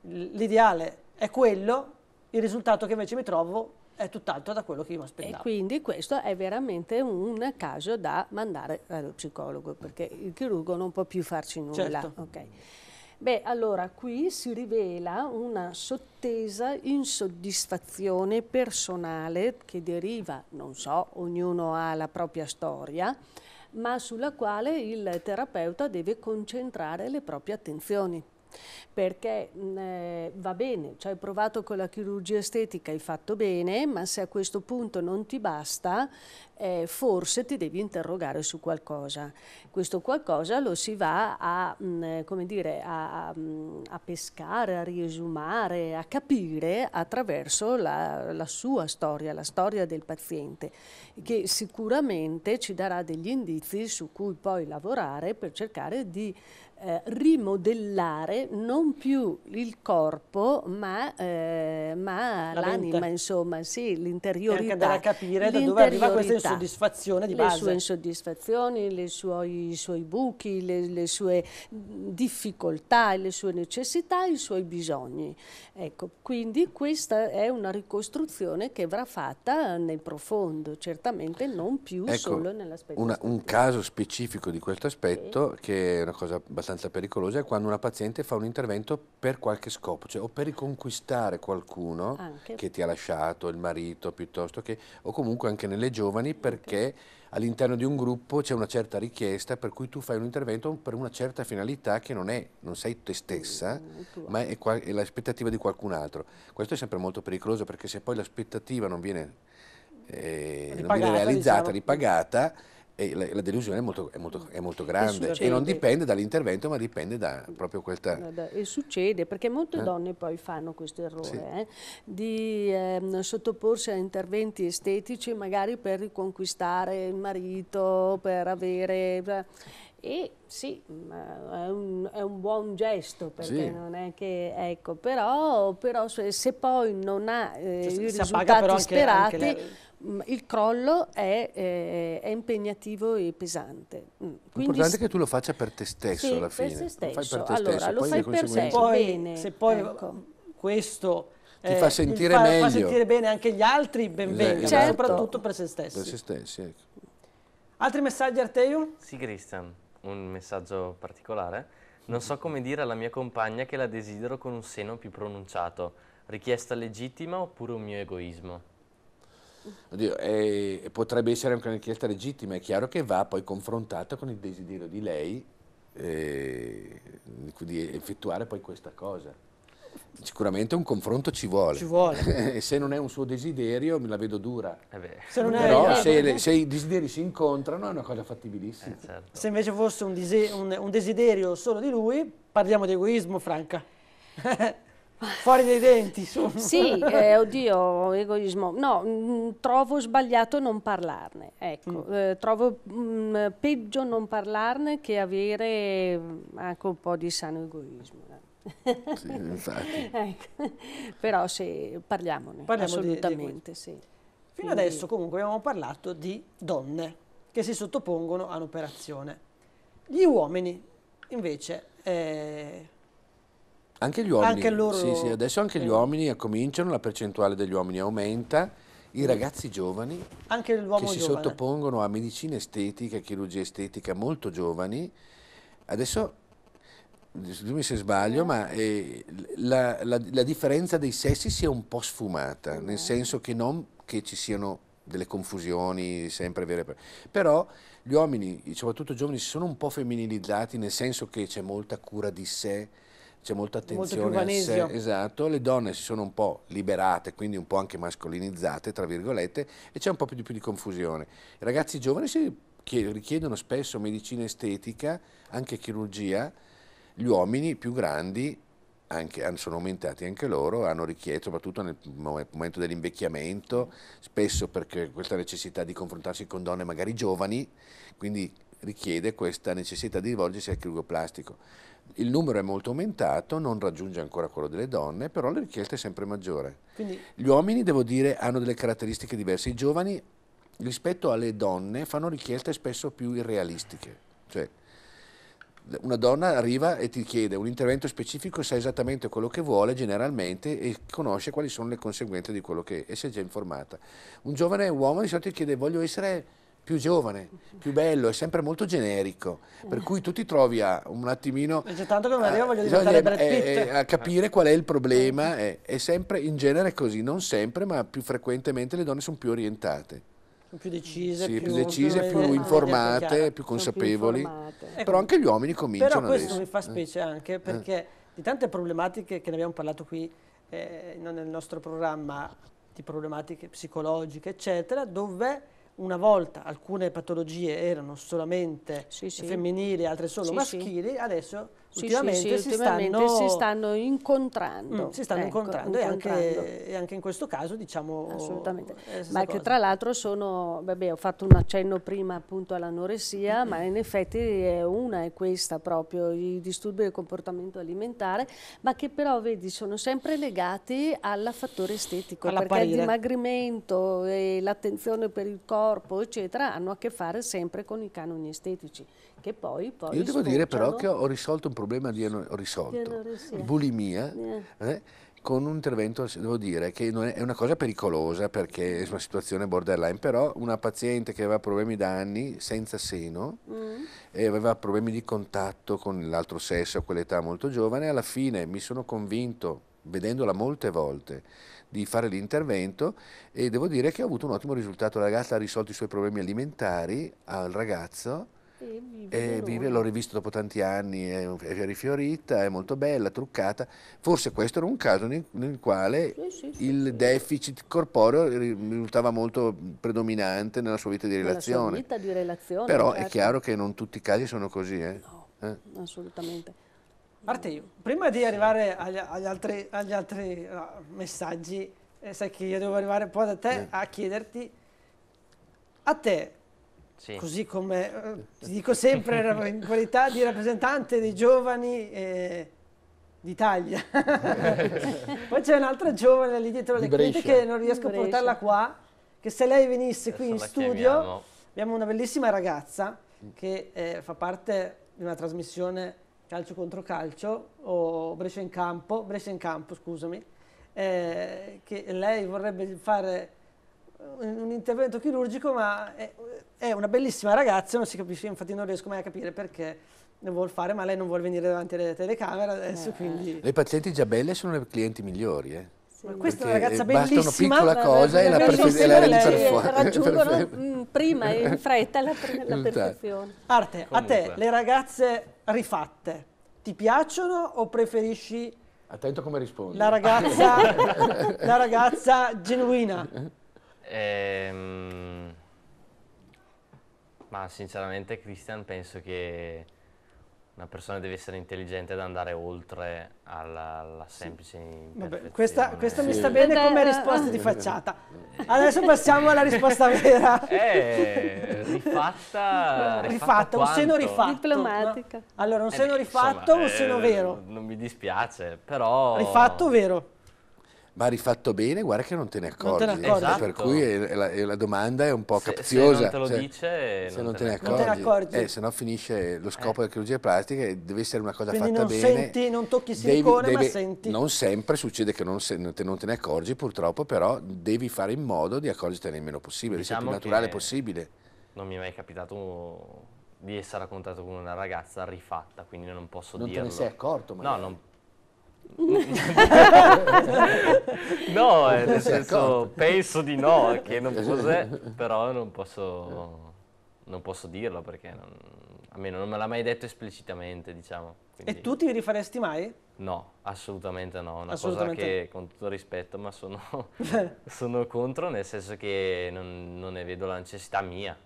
l'ideale è quello, il risultato che invece mi trovo è tutt'altro da quello che io mi aspettavo. E quindi questo è veramente un caso da mandare eh, allo psicologo, perché il chirurgo non può più farci nulla. Certo. Okay. Beh, allora qui si rivela una sottesa insoddisfazione personale che deriva, non so, ognuno ha la propria storia, ma sulla quale il terapeuta deve concentrare le proprie attenzioni perché mh, eh, va bene, cioè hai provato con la chirurgia estetica, hai fatto bene, ma se a questo punto non ti basta, eh, forse ti devi interrogare su qualcosa. Questo qualcosa lo si va a, mh, eh, come dire, a, a, a, pescare, a riesumare, a capire attraverso la, la sua storia, la storia del paziente, che sicuramente ci darà degli indizi su cui poi lavorare per cercare di eh, rimodellare non più il corpo ma, eh, ma l'anima, insomma, sì, l'interiorità. E anche andare a capire da dove arriva questa insoddisfazione di le base. Le sue insoddisfazioni, suoi, i suoi buchi, le, le, sue difficoltà, le sue necessità, i suoi bisogni. Ecco, quindi questa è una ricostruzione che avrà fatta nel profondo, certamente non più ecco, solo nell'aspetto. Un caso specifico di questo aspetto, sì. che è una cosa abbastanza abbastanza pericolosa è quando una paziente fa un intervento per qualche scopo, cioè o per riconquistare qualcuno anche. che ti ha lasciato, il marito piuttosto che, o comunque anche nelle giovani perché okay. all'interno di un gruppo c'è una certa richiesta per cui tu fai un intervento per una certa finalità che non, è, non sei te stessa, mm, ma è, è l'aspettativa di qualcun altro. Questo è sempre molto pericoloso perché se poi l'aspettativa non viene eh, non viene realizzata, diciamo. ripagata, e la, la, delusione è molto, è molto, è molto grande e, e non dipende dall'intervento ma dipende da proprio questa... E succede perché molte eh? donne poi fanno questo errore sì. eh, di eh, sottoporsi a interventi estetici magari per riconquistare il marito, per avere... Eh, e sì, è un, è un buon gesto perché sì. non è che, ecco, però, però se, se, poi non ha eh, cioè, i risultati anche, sperati... Anche le Mm, il crollo è, eh, è, impegnativo e pesante. Mm. Quindi L'importante è che tu lo faccia per te stesso sì, alla fine. Per se stesso. Lo fai per te allora, stesso. Lo poi fai per te, poi, bene. Se poi ecco. questo ti eh, fa sentire fa, meglio. fa sentire bene anche gli altri, ben certo. soprattutto per se stessi. Per se stessi, ecco. Altri messaggi, Arteiu? Sì, Christian, un messaggio particolare. Non so come dire alla mia compagna che la desidero con un seno più pronunciato. Richiesta legittima oppure un mio egoismo? Oddio, e, potrebbe essere anche una richiesta legittima, è chiaro che va poi confrontata con il desiderio di lei eh, di effettuare poi questa cosa. Sicuramente un confronto ci vuole. Ci vuole. se non è un suo desiderio, me la vedo dura. Eh se Però è, se, le, se, i desideri si incontrano è una cosa fattibilissima. Eh, certo. Se invece fosse un, un, un desiderio solo di lui, parliamo di egoismo, Franca. fuori dei denti. Sono. Sì, eh, oddio, egoismo. No, mh, mm, trovo sbagliato non parlarne, ecco. Mm. Eh, trovo mh, mm, peggio non parlarne che avere mm, anche un po' di sano egoismo. Sì, infatti. ecco. Però se parliamone, Parliamo assolutamente, di, di sì. Fino Quindi. adesso comunque abbiamo parlato di donne che si sottopongono a un'operazione. Gli uomini invece eh, anche gli uomini. Anche loro... Sì, sì, adesso anche gli eh. uomini cominciano, la percentuale degli uomini aumenta. I ragazzi giovani che giovane. si sottopongono a medicina estetica, chirurgia estetica molto giovani, adesso dimmi se sbaglio, eh. ma eh, la, la, la, differenza dei sessi si è un po' sfumata, eh. nel senso che non che ci siano delle confusioni sempre vere, per... però gli uomini, soprattutto giovani, si sono un po' femminilizzati, nel senso che c'è molta cura di sé, c'è molta attenzione al sesso, esatto, le donne si sono un po' liberate, quindi un po' anche mascolinizzate, tra virgolette, e c'è un po' più di, più di confusione. I ragazzi giovani si richiedono spesso medicina estetica, anche chirurgia, gli uomini più grandi anche, sono aumentati anche loro, hanno richiesto, soprattutto nel momento dell'invecchiamento, spesso perché questa necessità di confrontarsi con donne magari giovani, quindi richiede questa necessità di rivolgersi al chirurgo plastico il numero è molto aumentato, non raggiunge ancora quello delle donne, però la richiesta è sempre maggiore. Quindi... Gli uomini, devo dire, hanno delle caratteristiche diverse. I giovani, rispetto alle donne, fanno richieste spesso più irrealistiche. Cioè, una donna arriva e ti chiede un intervento specifico, sa esattamente quello che vuole generalmente e conosce quali sono le conseguenze di quello che è e si è già informata. Un giovane uomo di solito ti chiede voglio essere più giovane, più bello, è sempre molto generico, per cui tu ti trovi a un attimino a, a, a, a, capire qual è il problema, è, è, sempre in genere così, non sempre, ma più frequentemente le donne sono più orientate. Più decise, sì, più, più, decise, più, eh, più informate, più consapevoli, informate. però ecco, anche gli uomini cominciano Però questo adesso. mi fa eh. specie anche eh. perché eh? di tante problematiche che ne abbiamo parlato qui, eh, nel nostro programma, di problematiche psicologiche, eccetera, dove una volta alcune patologie erano solamente sì, sì. femminili, altre solo sì, maschili, adesso sì, ultimamente, sì, sì, si, ultimamente stanno, si, stanno, incontrando. Mm, si stanno ecco, eh, incontrando, incontrando. E, anche, e, anche, in questo caso diciamo... Assolutamente, ma che tra l'altro sono, vabbè ho fatto un accenno prima appunto all'anoressia, mm -hmm. ma in effetti è una è questa proprio, i disturbi del comportamento alimentare, ma che però vedi sono sempre legati al fattore estetico, perché il dimagrimento e l'attenzione per il corpo eccetera hanno a che fare sempre con i canoni estetici che poi, poi Io devo sfociano. dire però che ho risolto un problema di hanno risolto, sì. bulimia, yeah. eh, con un intervento, devo dire, che è, è, una cosa pericolosa perché è una situazione borderline, però una paziente che aveva problemi da anni senza seno mm. e aveva problemi di contatto con l'altro sesso a quell'età molto giovane, alla fine mi sono convinto vedendola molte volte, di fare l'intervento e devo dire che ho avuto un ottimo risultato. La ragazza ha risolto i suoi problemi alimentari al ragazzo e vive, l'ho rivisto dopo tanti anni, è, è, rifiorita, è molto bella, truccata. Forse questo era un caso nel, nel quale sì, sì, il sì, deficit corporeo risultava molto predominante nella sua vita di relazione. Nella vita di relazione. Però è certo. chiaro che non tutti i casi sono così. Eh? No, eh? assolutamente. Marte, prima di arrivare agli, agli, altri, agli altri, ah, messaggi, eh, sai che io devo arrivare un po' da te eh. a chiederti, a te sì. Così come, eh, ti dico sempre, in qualità di rappresentante dei giovani eh, d'Italia. Poi c'è un'altra giovane lì dietro le quinte che non riesco a portarla qua, che se lei venisse Adesso qui in studio, chiamiamo. abbiamo una bellissima ragazza mm. che eh, fa parte di una trasmissione calcio contro calcio, o Brescia in campo, Brescia in campo, scusami, eh, che lei vorrebbe fare un intervento chirurgico, ma è, è, una bellissima ragazza, non si capisce, infatti non riesco mai a capire perché non vuol fare, ma lei non vuole venire davanti alle telecamere adesso, eh. quindi... Le pazienti già belle sono le clienti migliori, eh? Ma questa è una ragazza bellissima. Basta una piccola cosa e la, la perfezione raggiungono prima e in fretta la, la mm, perfezione. Arte, Comunque. a te le ragazze rifatte ti piacciono o preferisci Attento come rispondi. La ragazza, la ragazza genuina. Ehm, ma sinceramente Christian penso che una persona deve essere intelligente ad andare oltre alla, alla semplice sì. Vabbè, questa, questa sì. mi sta bene come risposta di eh. facciata. Adesso passiamo alla risposta vera. Eh, rifatta, rifatta, rifatta un seno rifatto. Diplomatica. Allora, un eh, seno rifatto, insomma, un eh, seno eh, vero. Non mi dispiace, però... Rifatto vero? ma rifatto bene, guarda che non te ne accorgi. Te ne accorgi. Esatto. Per cui eh, la, eh, la, domanda è un po' se, capziosa. Se non te lo cioè, dice, se non, non te, te ne accorgi. Non te ne eh, accorgi. Eh, se no finisce lo scopo eh. della chirurgia plastica e deve essere una cosa Quindi fatta non bene. Senti, non tocchi silicone, devi, ma senti. Non sempre succede che non, se, non, te, ne accorgi, purtroppo, però devi fare in modo di accorgertene il meno possibile, diciamo il più diciamo naturale possibile. Non mi è mai capitato di essere a con una ragazza rifatta, quindi non posso non dirlo. Non te ne sei accorto? Magari. No, non, no, eh, nel senso, penso di no, che non cos'è, però non posso, non posso dirlo perché non, almeno non me l'ha mai detto esplicitamente, diciamo. Quindi... E tu ti rifaresti mai? No, assolutamente no, una assolutamente. cosa che con tutto rispetto, ma sono, sono contro, nel senso che non, non ne vedo la necessità mia.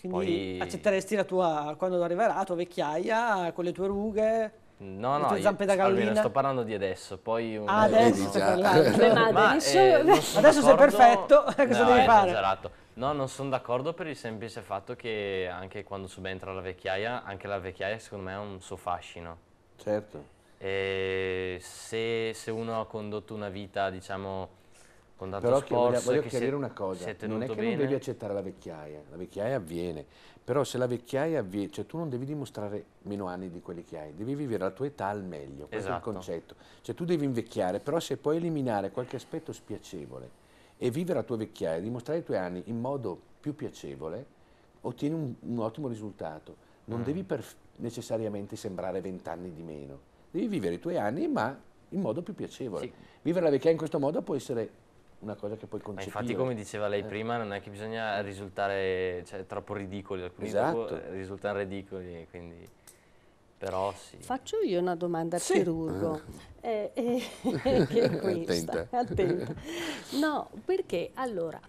Quindi Poi... accetteresti la tua, quando arriverà, la tua vecchiaia con le tue rughe? No, no, io, da gallina. Almeno sto parlando di adesso, poi un... ah, adesso stai parlando. Ma, eh, adesso sei perfetto, cosa no, devi fare? Esagerato. No, non sono d'accordo per il semplice fatto che anche quando subentra la vecchiaia, anche la vecchiaia secondo me ha un suo fascino. Certo. E se, se uno ha condotto una vita, diciamo, con tanto però sforzo. Però voglio chiarire una cosa, non è che bene. non devi accettare la vecchiaia, la vecchiaia avviene, però se la vecchiaia avviene, cioè tu non devi dimostrare meno anni di quelli che hai, devi vivere la tua età al meglio, questo esatto. è il esatto. concetto. Cioè tu devi invecchiare, però se puoi eliminare qualche aspetto spiacevole e vivere la tua vecchiaia, dimostrare i tuoi anni in modo più piacevole, ottieni un, un ottimo risultato. Non mm. devi necessariamente sembrare vent'anni di meno, devi vivere i tuoi anni ma in modo più piacevole. Sì. Vivere la vecchiaia in questo modo può essere una cosa che puoi concepire. infatti come diceva lei eh. prima non è che bisogna risultare cioè, troppo ridicoli, alcuni esatto. Eh, risultano ridicoli, quindi... però sì. Faccio io una domanda al sì. chirurgo, ah. eh, eh, che è questa, attenta. attenta. No, perché allora,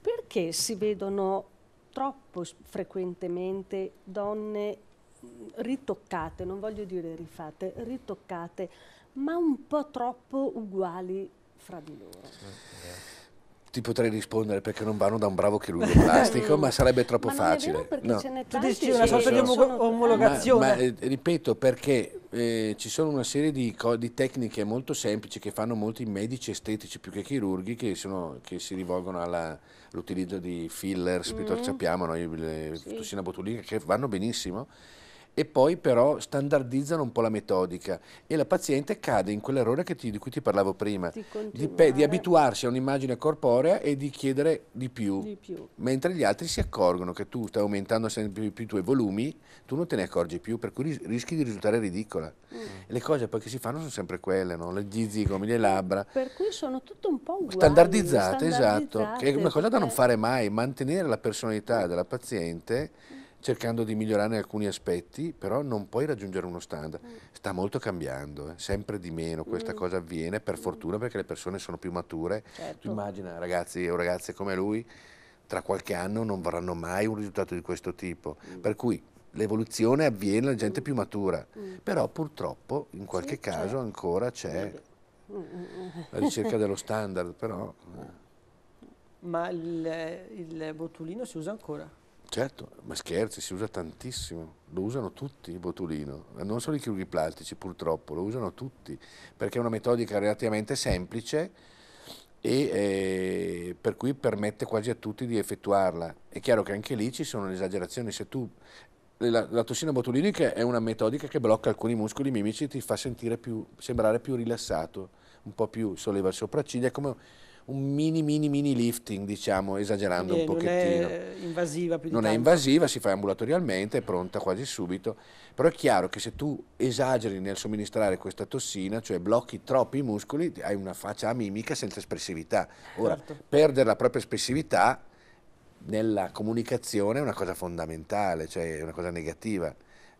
perché si vedono troppo frequentemente donne mm, ritoccate, non voglio dire rifatte, ritoccate, ma un po' troppo uguali fra di loro. Ti potrei rispondere perché non vanno da un bravo chirurgo plastico, ma sarebbe troppo ma facile. No. tu dici una sorta di omologazione. Ma, ma, eh, ripeto, perché eh, ci sono una serie di, di, tecniche molto semplici che fanno molti medici estetici più che chirurghi che, sono, che si rivolgono all'utilizzo di fillers, mm. piuttosto sappiamo, no, le, sì. tossina botulica, che vanno benissimo e poi però standardizzano un po' la metodica e la paziente cade in quell'errore ti, di cui ti parlavo prima, di, di, pe, di abituarsi a un'immagine corporea e di chiedere di più. di più, mentre gli altri si accorgono che tu stai aumentando sempre più, più i tuoi volumi, tu non te ne accorgi più, per cui rischi di risultare ridicola. Mm. Le cose poi che si fanno sono sempre quelle, no? le zigomi, le labbra. Per cui sono tutto un po' uguali. Standardizzate, standardizzate esatto, che è una cosa da non fare mai, mantenere la personalità mm. della paziente cercando di migliorare alcuni aspetti, però non puoi raggiungere uno standard. Sta molto cambiando, eh. sempre di meno questa mm. cosa avviene, per fortuna perché le persone sono più mature. Certo. Tu immagina ragazzi o ragazze come lui, tra qualche anno non vorranno mai un risultato di questo tipo. Mm. Per cui l'evoluzione avviene, la gente è più matura, mm. però purtroppo in qualche sì, caso certo. ancora c'è mm, mm, mm. la ricerca dello standard, però... Ma il, il botulino si usa ancora? Certo, ma scherzi, si usa tantissimo, lo usano tutti il botulino, non solo i chirurghi plastici purtroppo, lo usano tutti, perché è una metodica relativamente semplice e eh, per cui permette quasi a tutti di effettuarla. È chiaro che anche lì ci sono le esagerazioni, se tu la, la, tossina botulinica è una metodica che blocca alcuni muscoli mimici e ti fa sentire più, sembrare più rilassato, un po' più solleva le sopracciglia, è come un mini mini mini lifting, diciamo, esagerando Quindi un non pochettino. È invasiva più di non tanto. è invasiva, si fa ambulatorialmente, è pronta quasi subito, però è chiaro che se tu esageri nel somministrare questa tossina, cioè blocchi troppi i muscoli, hai una faccia amimica senza espressività. Ora, certo. perdere la propria espressività nella comunicazione è una cosa fondamentale, cioè è una cosa negativa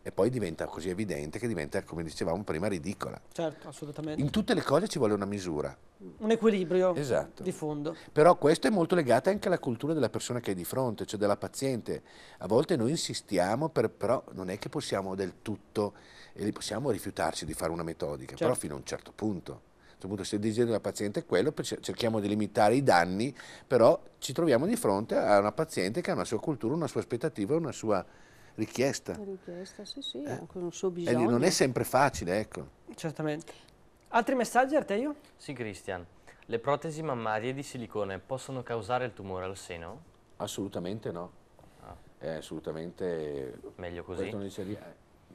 e poi diventa così evidente che diventa, come dicevamo prima, ridicola. Certo, assolutamente. In tutte le cose ci vuole una misura. Un equilibrio esatto. di fondo. Però questo è molto legato anche alla cultura della persona che hai di fronte, cioè della paziente. A volte noi insistiamo, per, però non è che possiamo del tutto, e possiamo rifiutarci di fare una metodica, certo. però fino a un certo punto. Certo punto, se il desiderio della paziente è quello, cerchiamo di limitare i danni, però ci troviamo di fronte a una paziente che ha una sua cultura, una sua aspettativa, una sua richiesta. Richiesta, sì, sì, eh? anche un suo eh, bisogno. E non è sempre facile, ecco. Certamente. Altri messaggi, Arteio? Sì, Cristian. Le protesi mammarie di silicone possono causare il tumore al seno? Assolutamente no. Ah. È assolutamente... Meglio così?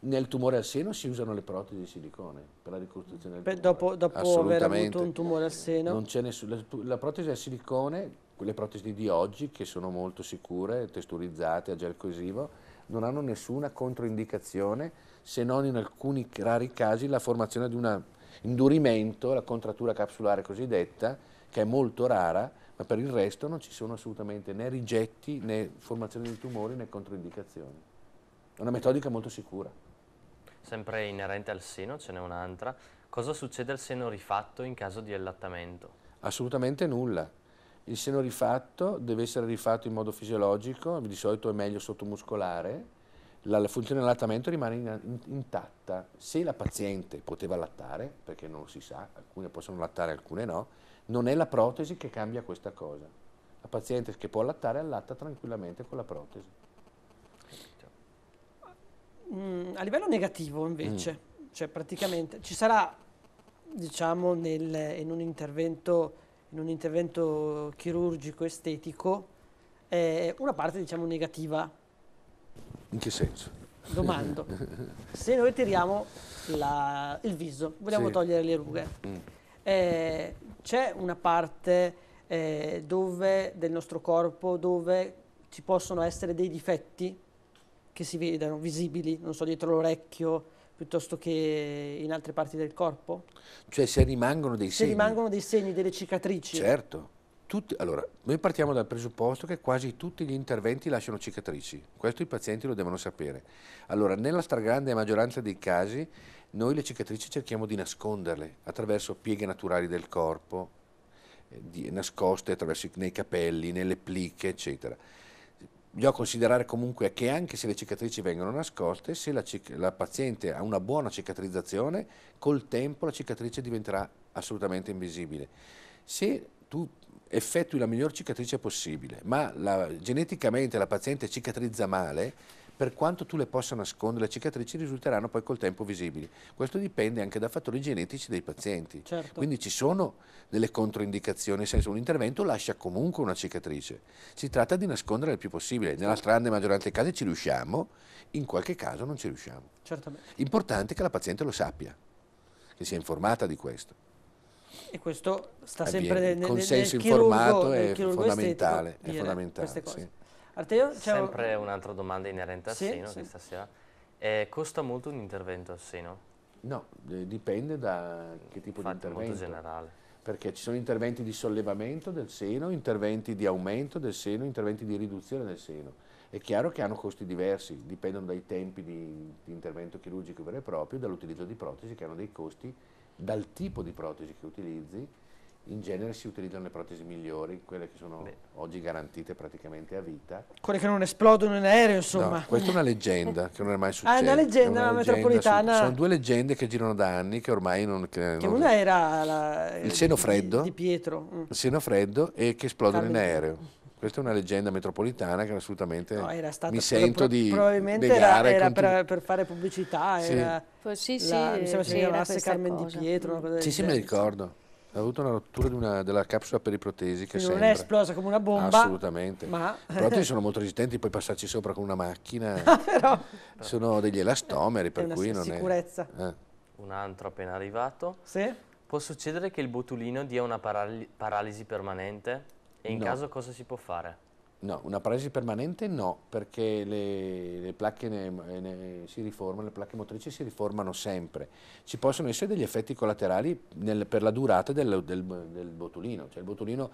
Nel tumore al seno si usano le protesi di silicone per la ricostruzione del Beh, tumore. Dopo, dopo aver avuto un tumore al seno? Non c'è nessuno. La protesi al silicone, quelle protesi di oggi che sono molto sicure, testurizzate a gel coesivo, non hanno nessuna controindicazione se non in alcuni rari casi la formazione di un indurimento, la contrattura capsulare cosiddetta, che è molto rara, ma per il resto non ci sono assolutamente né rigetti né formazione di tumori né controindicazioni. È una metodica molto sicura. Sempre inerente al seno, ce n'è un'altra. Cosa succede al seno rifatto in caso di allattamento? Assolutamente nulla il seno rifatto deve essere rifatto in modo fisiologico, di solito è meglio sottomuscolare, la, la funzione dell'allattamento rimane in, in, intatta. Se la paziente poteva allattare, perché non lo si sa, alcune possono allattare, alcune no, non è la protesi che cambia questa cosa. La paziente che può allattare allatta tranquillamente con la protesi. Mm, a livello negativo invece, mm. cioè praticamente ci sarà, diciamo, nel, in un intervento in un intervento chirurgico estetico eh, una parte diciamo negativa. In che senso? Domando. Se noi tiriamo la, il viso, vogliamo sì. togliere le rughe, mm. eh, c'è una parte eh, dove, del nostro corpo dove ci possono essere dei difetti che si vedono visibili, non so, dietro l'orecchio, piuttosto che in altre parti del corpo? Cioè se rimangono dei se segni. Se rimangono dei segni, delle cicatrici. Certo. Tutti, allora, noi partiamo dal presupposto che quasi tutti gli interventi lasciano cicatrici, questo i pazienti lo devono sapere. Allora, nella stragrande maggioranza dei casi, noi le cicatrici cerchiamo di nasconderle attraverso pieghe naturali del corpo, eh, di, nascoste attraverso i, nei capelli, nelle pliche, eccetera. Bisogna considerare comunque che anche se le cicatrici vengono nascoste, se la, la, paziente ha una buona cicatrizzazione, col tempo la cicatrice diventerà assolutamente invisibile. Se tu effettui la miglior cicatrice possibile, ma la, geneticamente la paziente cicatrizza male, per quanto tu le possa nascondere, le cicatrici risulteranno poi col tempo visibili. Questo dipende anche da fattori genetici dei pazienti. Certo. Quindi ci sono delle controindicazioni, nel senso un intervento lascia comunque una cicatrice. Si tratta di nascondere il più possibile. Nella stragrande certo. maggioranza dei casi ci riusciamo, in qualche caso non ci riusciamo. Certamente. L'importante è che la paziente lo sappia, che sia informata di questo. E questo sta eh, sempre nel, nel, nel, nel consenso informato chirurgo, è, fondamentale, è fondamentale. Queste cose. Sì. Arteo, Sempre un... un'altra domanda inerente al sì, seno sì. questa sera. Eh, costa molto un intervento al seno? No, eh, dipende da che tipo Infatti, di intervento. molto generale. Perché ci sono interventi di sollevamento del seno, interventi di aumento del seno, interventi di riduzione del seno. È chiaro che hanno costi diversi, dipendono dai tempi di, di intervento chirurgico vero e proprio, dall'utilizzo di protesi che hanno dei costi, dal tipo di protesi che utilizzi, in genere si utilizzano le protesi migliori, quelle che sono Beh. oggi garantite praticamente a vita. Quelle che non esplodono in aereo, insomma. No, questa è una leggenda che non è mai successa. Ah, è una leggenda, è una, una leggenda, metropolitana. Sono, sono due leggende che girano da anni, che ormai non... Che, che non una era la, il seno freddo. Di, di Pietro. Mm. Il seno freddo e che esplodono Calvin. in aereo. Questa è una leggenda metropolitana che assolutamente no, era stata, mi sento pro, di Probabilmente era, era per, per, fare pubblicità. Sì. Era, sì, la, sì, mi sembra si chiamasse Carmen cosa. Di Pietro. Una cosa sì, sì, genere. mi ricordo. Ha avuto una rottura una, della capsula periprotesi che sì, sembra. Non è esplosa come una bomba. Assolutamente. Ma... Però sono molto resistenti, puoi passarci sopra con una macchina. Ah, però... Sono degli elastomeri, per cui non sicurezza. è... sicurezza. Eh. Un altro appena arrivato. Sì. Può succedere che il botulino dia una paral paralisi permanente? E in no. caso cosa si può fare? No, una paralisi permanente no, perché le, le placche ne, eh, ne si riformano, le placche motrici si riformano sempre. Ci possono essere degli effetti collaterali nel, per la durata del, del, del botulino, cioè il botulino,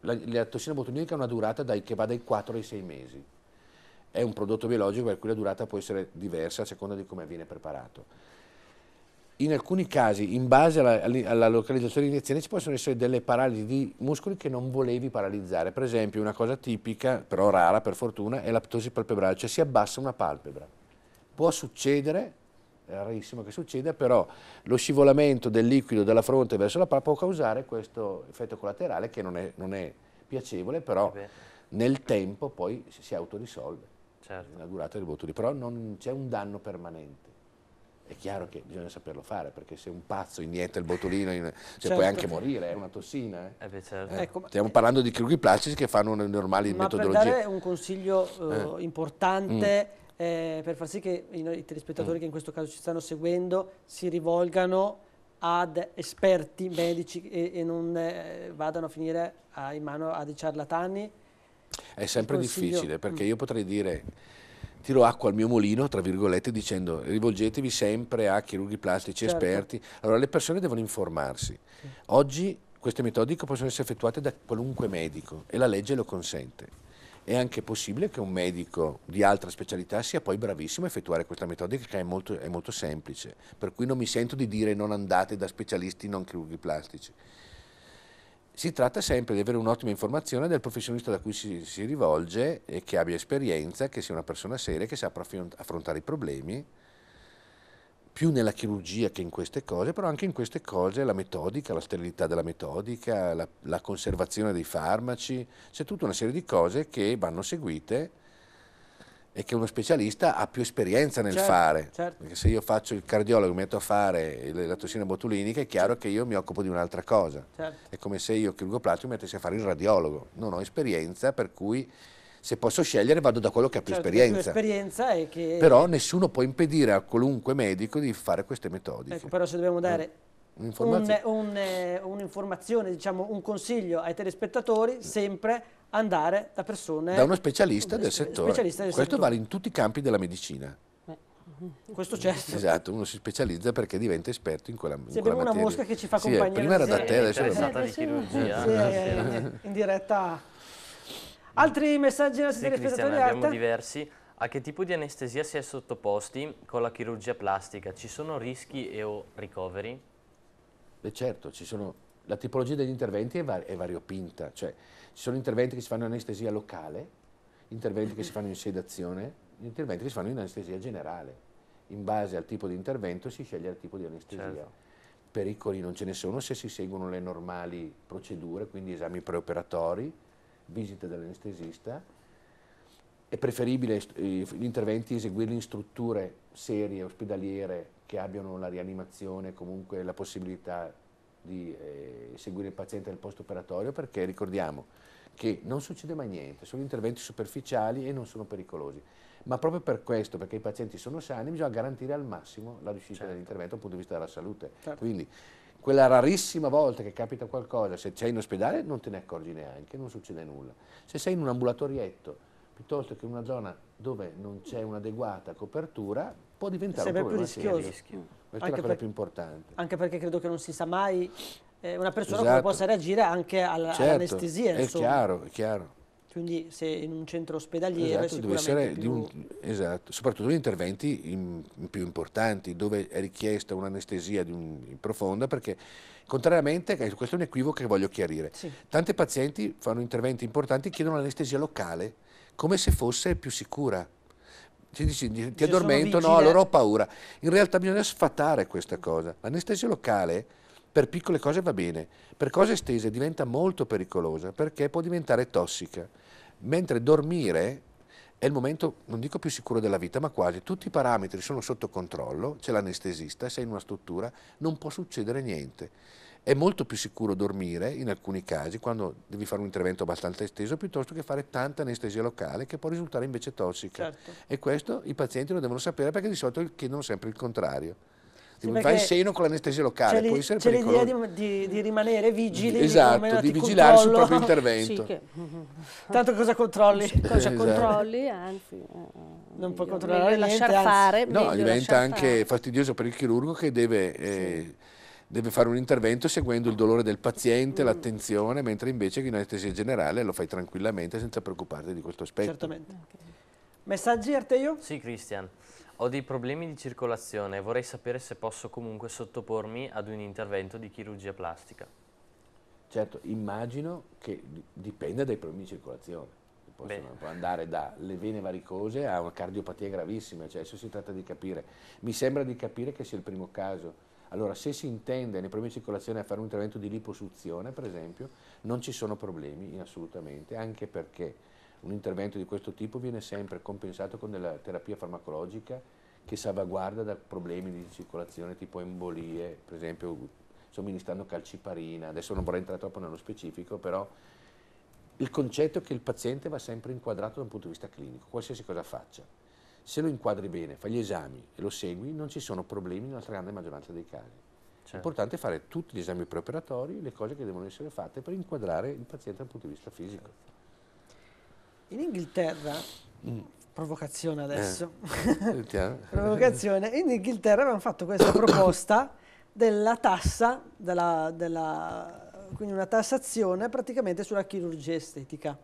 la, la tossina botulinica ha una durata dai, che va dai 4 ai 6 mesi. È un prodotto biologico per cui la durata può essere diversa a seconda di come viene preparato in alcuni casi, in base alla, alla localizzazione di iniezione, ci possono essere delle paralisi di muscoli che non volevi paralizzare. Per esempio, una cosa tipica, però rara per fortuna, è l'aptosi palpebrale, cioè si abbassa una palpebra. Può succedere, è rarissimo che succeda, però lo scivolamento del liquido dalla fronte verso la palpebra può causare questo effetto collaterale che non è, non è piacevole, però nel tempo poi si autorisolve. Certo. La durata del botto, però non c'è un danno permanente è chiaro che bisogna saperlo fare, perché se un pazzo inietta il botolino, in, cioè certo. puoi anche morire, è una tossina. Eh? Eh beh, certo. eh, ecco, stiamo parlando di chirurghi plastici che fanno le normali ma metodologie. Per dare un consiglio eh, eh. importante mm. Eh, per far sì che i, i telespettatori mm. che in questo caso ci stanno seguendo si rivolgano ad esperti medici e, e non vadano a finire a, in mano a dei ciarlatani? È sempre difficile, perché mm. io potrei dire tiro acqua al mio mulino, tra virgolette, dicendo rivolgetevi sempre a chirurghi plastici certo. esperti. Allora le persone devono informarsi. Sì. Oggi queste metodiche possono essere effettuate da qualunque medico e la legge lo consente. È anche possibile che un medico di altra specialità sia poi bravissimo a effettuare questa metodica che è molto, è molto semplice, per cui non mi sento di dire non andate da specialisti non chirurghi plastici si tratta sempre di avere un'ottima informazione del professionista da cui si, si rivolge e che abbia esperienza, che sia una persona seria, che sappia affrontare i problemi, più nella chirurgia che in queste cose, però anche in queste cose la metodica, la sterilità della metodica, la, la conservazione dei farmaci, c'è tutta una serie di cose che vanno seguite è che uno specialista ha più esperienza nel certo, fare. Certo. Perché se io faccio il cardiologo e mi metto a fare la tossina botulinica, è chiaro che io mi occupo di un'altra cosa. Certo. È come se io, chirurgo plastico, mi mettessi a fare il radiologo. Non ho esperienza, per cui se posso scegliere vado da quello che ha più certo, esperienza. Più esperienza che... Però nessuno può impedire a qualunque medico di fare queste metodiche. Ecco, però se dobbiamo dare... Eh. Un'informazione, un, un, eh, un diciamo, un consiglio ai telespettatori, sempre andare da persone... Da uno specialista del settore. Specialista del Questo settore. vale in tutti i campi della medicina. Eh, questo certo. Esatto, uno si specializza perché diventa esperto in quella, in quella materia. una mosca che ci fa sì, eh, compagnia. Prima era da te, adesso era da di chirurgia. Sì, in, in diretta. Altri messaggi nella sì, Cristiano, ne abbiamo diversi. A che tipo di anestesia si è sottoposti con la chirurgia plastica? Ci sono rischi e o ricoveri? Beh certo, ci sono... La tipologia degli interventi è, var è variopinta, cioè ci sono interventi che si fanno in anestesia locale, interventi che si fanno in sedazione, interventi che si fanno in anestesia generale. In base al tipo di intervento si sceglie il tipo di anestesia. Certo. Pericoli non ce ne sono se si seguono le normali procedure, quindi esami preoperatori, visite dell'anestesista. È preferibile gli interventi eseguirli in strutture serie, ospedaliere, che abbiano la rianimazione, comunque la possibilità di eh, seguire il paziente nel post operatorio perché ricordiamo che non succede mai niente, sono interventi superficiali e non sono pericolosi. Ma proprio per questo, perché i pazienti sono sani, bisogna garantire al massimo la riuscita certo. dell'intervento dal punto di vista della salute. Certo. Quindi quella rarissima volta che capita qualcosa, se sei in ospedale non te ne accorgi neanche, non succede nulla. Se sei in un ambulatorietto, piuttosto che in una zona dove non c'è un'adeguata copertura, può diventare un problema più rischioso. rischioso. Questa anche è la cosa per, più importante. Anche perché credo che non si sa mai eh, una persona esatto. come possa reagire anche alla, certo, all'anestesia. È chiaro, è chiaro. Quindi se in un centro ospedaliero esatto, deve essere più... un, esatto, soprattutto gli interventi in, in più importanti dove è richiesta un'anestesia un, profonda perché contrariamente, eh, questo è un equivoco che voglio chiarire, sì. tanti pazienti fanno interventi importanti e chiedono l'anestesia locale come se fosse più sicura ci dici, ti Io cioè, addormento, no, allora ho paura. In realtà bisogna sfatare questa cosa. L'anestesia locale per piccole cose va bene, per cose estese diventa molto pericolosa perché può diventare tossica. Mentre dormire è il momento, non dico più sicuro della vita, ma quasi tutti i parametri sono sotto controllo, c'è l'anestesista, sei in una struttura, non può succedere niente. È molto più sicuro dormire in alcuni casi quando devi fare un intervento abbastanza esteso piuttosto che fare tanta anestesia locale che può risultare invece tossica. Certo. E questo i pazienti lo devono sapere perché di solito chiedono sempre il contrario. Sì, fai il seno con l'anestesia locale, può essere c'è pericoloso. C'è l'idea di, di, di, rimanere vigili. Esatto, di, di vigilare controllo. sul proprio intervento. Sì, che... Tanto cosa controlli? Sì, cosa esatto. controlli, anzi... Eh, non puoi controllare niente, lasciar fare. No, diventa anche fare. fastidioso per il chirurgo che deve... Eh, deve fare un intervento seguendo il dolore del paziente, mm. l'attenzione, mentre invece in anestesia generale lo fai tranquillamente senza preoccuparti di questo aspetto. Certamente. Okay. Messaggi Arteio? Sì Cristian, ho dei problemi di circolazione e vorrei sapere se posso comunque sottopormi ad un intervento di chirurgia plastica. Certo, immagino che dipenda dai problemi di circolazione possono andare dalle vene varicose a una cardiopatia gravissima, cioè adesso si tratta di capire. Mi sembra di capire che sia il primo caso allora se si intende nei problemi di circolazione a fare un intervento di liposuzione per esempio, non ci sono problemi assolutamente, anche perché un intervento di questo tipo viene sempre compensato con della terapia farmacologica che salvaguarda da problemi di circolazione tipo embolie, per esempio somministrando calciparina, adesso non vorrei entrare troppo nello specifico, però il concetto è che il paziente va sempre inquadrato da un punto di vista clinico, qualsiasi cosa faccia se lo inquadri bene, fai gli esami e lo segui, non ci sono problemi nella stragrande maggioranza dei casi. Certo. L'importante è fare tutti gli esami preoperatori, le cose che devono essere fatte per inquadrare il paziente dal punto di vista fisico. Certo. In Inghilterra, mm. provocazione adesso, eh. provocazione, in Inghilterra avevano fatto questa proposta della tassa, della, della, quindi una tassazione praticamente sulla chirurgia estetica.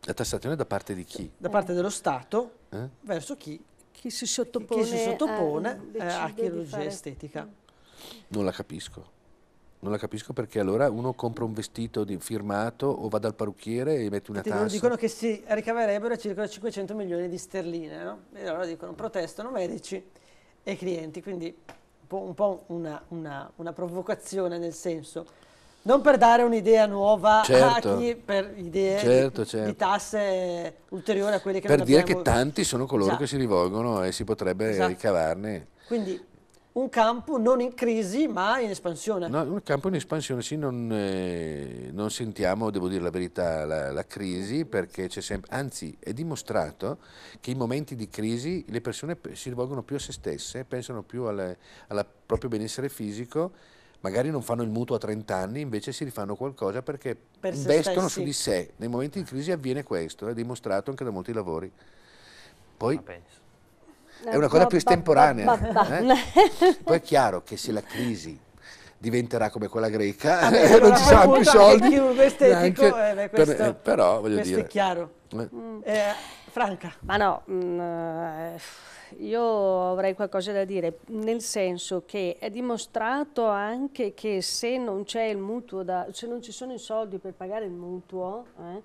La tassazione da parte di chi? Da parte dello Stato eh? verso chi, chi, si sottopone, chi si sottopone eh, eh, a, a chirurgia fare... estetica. Non la capisco. Non la capisco perché allora uno compra un vestito di, firmato o va dal parrucchiere e mette una Infatti, tassa. Dicono che si ricaverebbero circa 500 milioni di sterline, no? E allora dicono protestano medici e clienti, quindi un po', un po una, una, una provocazione nel senso non per dare un'idea nuova certo. a chi per idee certo, di, certo. di, tasse ulteriori a quelle che per Per dire che tanti sono coloro esatto. che si rivolgono e si potrebbe esatto. ricavarne. Quindi un campo non in crisi ma in espansione. No, un campo in espansione, sì, non, eh, non sentiamo, devo dire la verità, la, la crisi perché c'è sempre, anzi è dimostrato che in momenti di crisi le persone si rivolgono più a se stesse, pensano più al proprio benessere fisico magari non fanno il mutuo a 30 anni, invece si rifanno qualcosa perché per investono su di sé. Nei momenti di crisi avviene questo, è dimostrato anche da molti lavori. Poi è una cosa ecco, più estemporanea. Eh? Poi è chiaro che se la crisi diventerà come quella greca, ah, non ci saranno più soldi. Più estetico, neanche, eh, beh, questo, per, eh, però voglio dire... Questo è chiaro. Eh. eh Franca. Ma no, mm, eh, io avrei qualcosa da dire, nel senso che è dimostrato anche che se non c'è il mutuo, da, se non ci sono i soldi per pagare il mutuo, eh,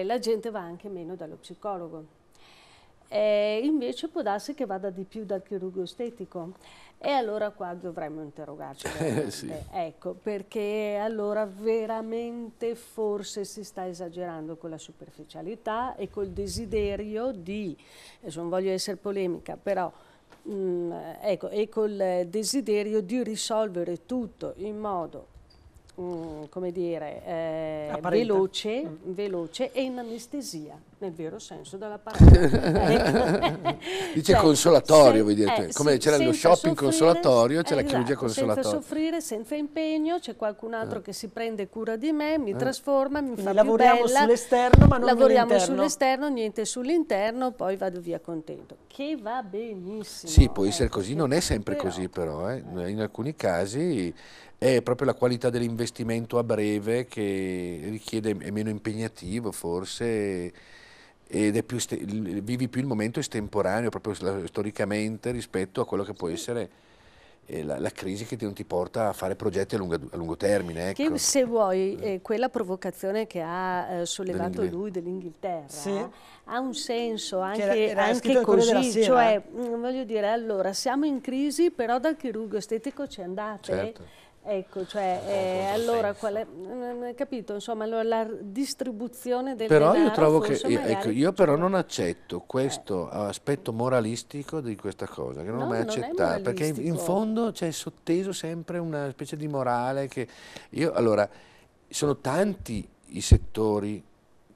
eh, la gente va anche meno dallo psicologo eh, invece può darsi che vada di più dal chirurgo estetico. E allora qua dovremmo interrogarci. Eh, sì. Ecco, perché allora veramente forse si sta esagerando con la superficialità e col desiderio di, adesso non voglio essere polemica, però mh, mm, ecco, e col desiderio di risolvere tutto in modo Mm, come dire, eh, veloce, mm. veloce, e in anestesia, nel vero senso della parola. Dice cioè, consolatorio, vuol dire, eh, come c'era lo shopping soffrire, consolatorio, c'è eh, la esatto, chirurgia consolatoria. Senza soffrire, senza impegno, c'è qualcun altro eh. che si prende cura di me, mi eh. trasforma, mi Quindi fa lavoriamo bella, sull'esterno ma non Lavoriamo sull'esterno, niente sull'interno, poi vado via contento. Che va benissimo. Sì, può essere eh, così, non è sempre però, così però, in alcuni casi è proprio la qualità dell'investimento a breve che richiede, è meno impegnativo forse ed è più, vivi più il momento estemporaneo proprio storicamente rispetto a quello che può essere eh, la, la, crisi che ti, non ti porta a fare progetti a lungo, a lungo termine. Ecco. Che se vuoi, eh. eh, quella provocazione che ha eh, sollevato Dell'Inghil- lui dell'Inghilterra sì. ha un senso anche, era, era anche così. Cioè, mm, voglio dire, allora siamo in crisi, però dal chirurgo estetico ci andate. Certo Ecco, cioè, eh, allora, quale, mh, mm, mm, capito, insomma, allora la distribuzione del però denaro, io trovo che, io, ecco, io però non accetto eh. questo eh. aspetto moralistico di questa cosa, che non no, ho mai accettato, perché in, in fondo c'è sotteso sempre una specie di morale che io, allora, sono tanti i settori,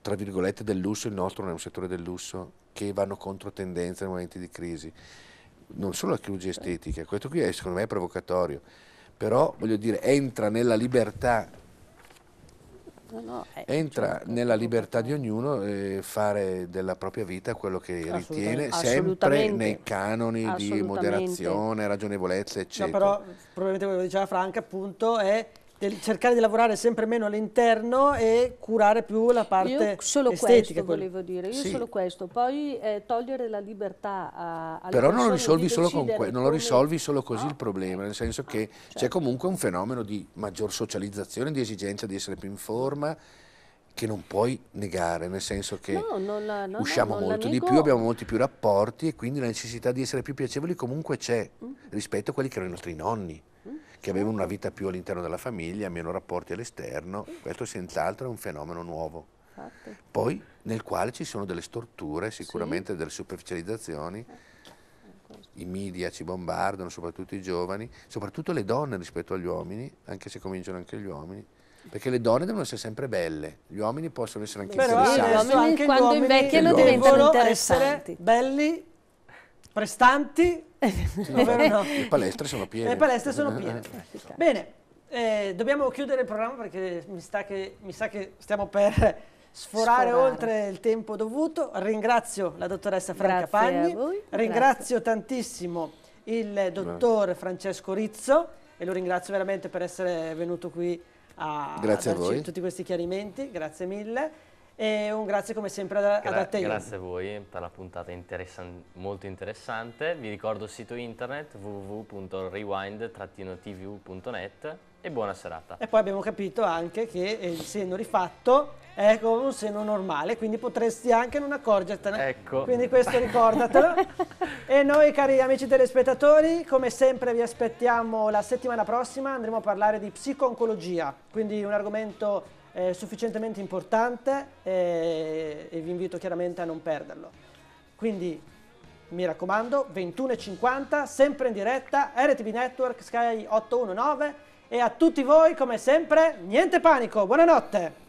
tra virgolette, del lusso, il nostro non è un settore del lusso, che vanno contro tendenza nei momenti di crisi, non solo la chirurgia estetica, questo qui è secondo me è provocatorio però voglio dire, entra nella libertà No, no, eh, entra certo. nella libertà di ognuno eh, fare della propria vita quello che ritiene, sempre nei canoni di moderazione, ragionevolezza, eccetera. No, però probabilmente quello che diceva Franca appunto è cercare di lavorare sempre meno all'interno e curare più la parte io solo estetica. Questo volevo dire, io sì. solo questo, poi eh, togliere la libertà a, alle Però non lo risolvi, solo, con que- non lo risolvi solo così no. il ah, problema, nel senso ah, che ah, cioè. c'è certo. comunque un fenomeno di maggior socializzazione, di esigenza di essere più in forma, che non puoi negare, nel senso che no, non la, non, usciamo no, molto di più, abbiamo molti più rapporti e quindi la necessità di essere più piacevoli comunque c'è mm. rispetto a quelli che erano i nostri nonni che avevano una vita più all'interno della famiglia, meno rapporti all'esterno, questo senz'altro è un fenomeno nuovo. Infatti. Poi nel quale ci sono delle storture, sicuramente sì. delle superficializzazioni, eh, i media ci bombardano, soprattutto i giovani, soprattutto le donne rispetto agli uomini, anche se cominciano anche gli uomini. Perché le donne devono essere sempre belle, gli uomini possono essere anche Però interessanti. Però quando invecchiano diventano interessanti. Belli prestanti, sì, no? le palestre sono piene. Le palestre sono piene. Eh, eh, eh. Bene, eh, dobbiamo chiudere il programma perché mi, che, mi sa che stiamo per sforare, sforare, oltre il tempo dovuto. Ringrazio la dottoressa Franca Grazie Pagni, ringrazio Grazie. tantissimo il dottor Francesco Rizzo e lo ringrazio veramente per essere venuto qui a, Grazie a darci a tutti questi chiarimenti. Grazie mille e un grazie come sempre ad, Gra Grazie a voi per la puntata interessan molto interessante, vi ricordo il sito internet www.rewind-tv.net e buona serata. E poi abbiamo capito anche che il seno rifatto è come un seno normale, quindi potresti anche non accorgertene. Ecco. Quindi questo ricordatelo. e noi cari amici telespettatori, come sempre vi aspettiamo la settimana prossima, andremo a parlare di psico-oncologia, quindi un argomento eh, sufficientemente importante eh, e vi invito chiaramente a non perderlo. Quindi mi raccomando, 21.50, sempre in diretta, RTV Network, Sky 819 e a tutti voi come sempre, niente panico, buonanotte!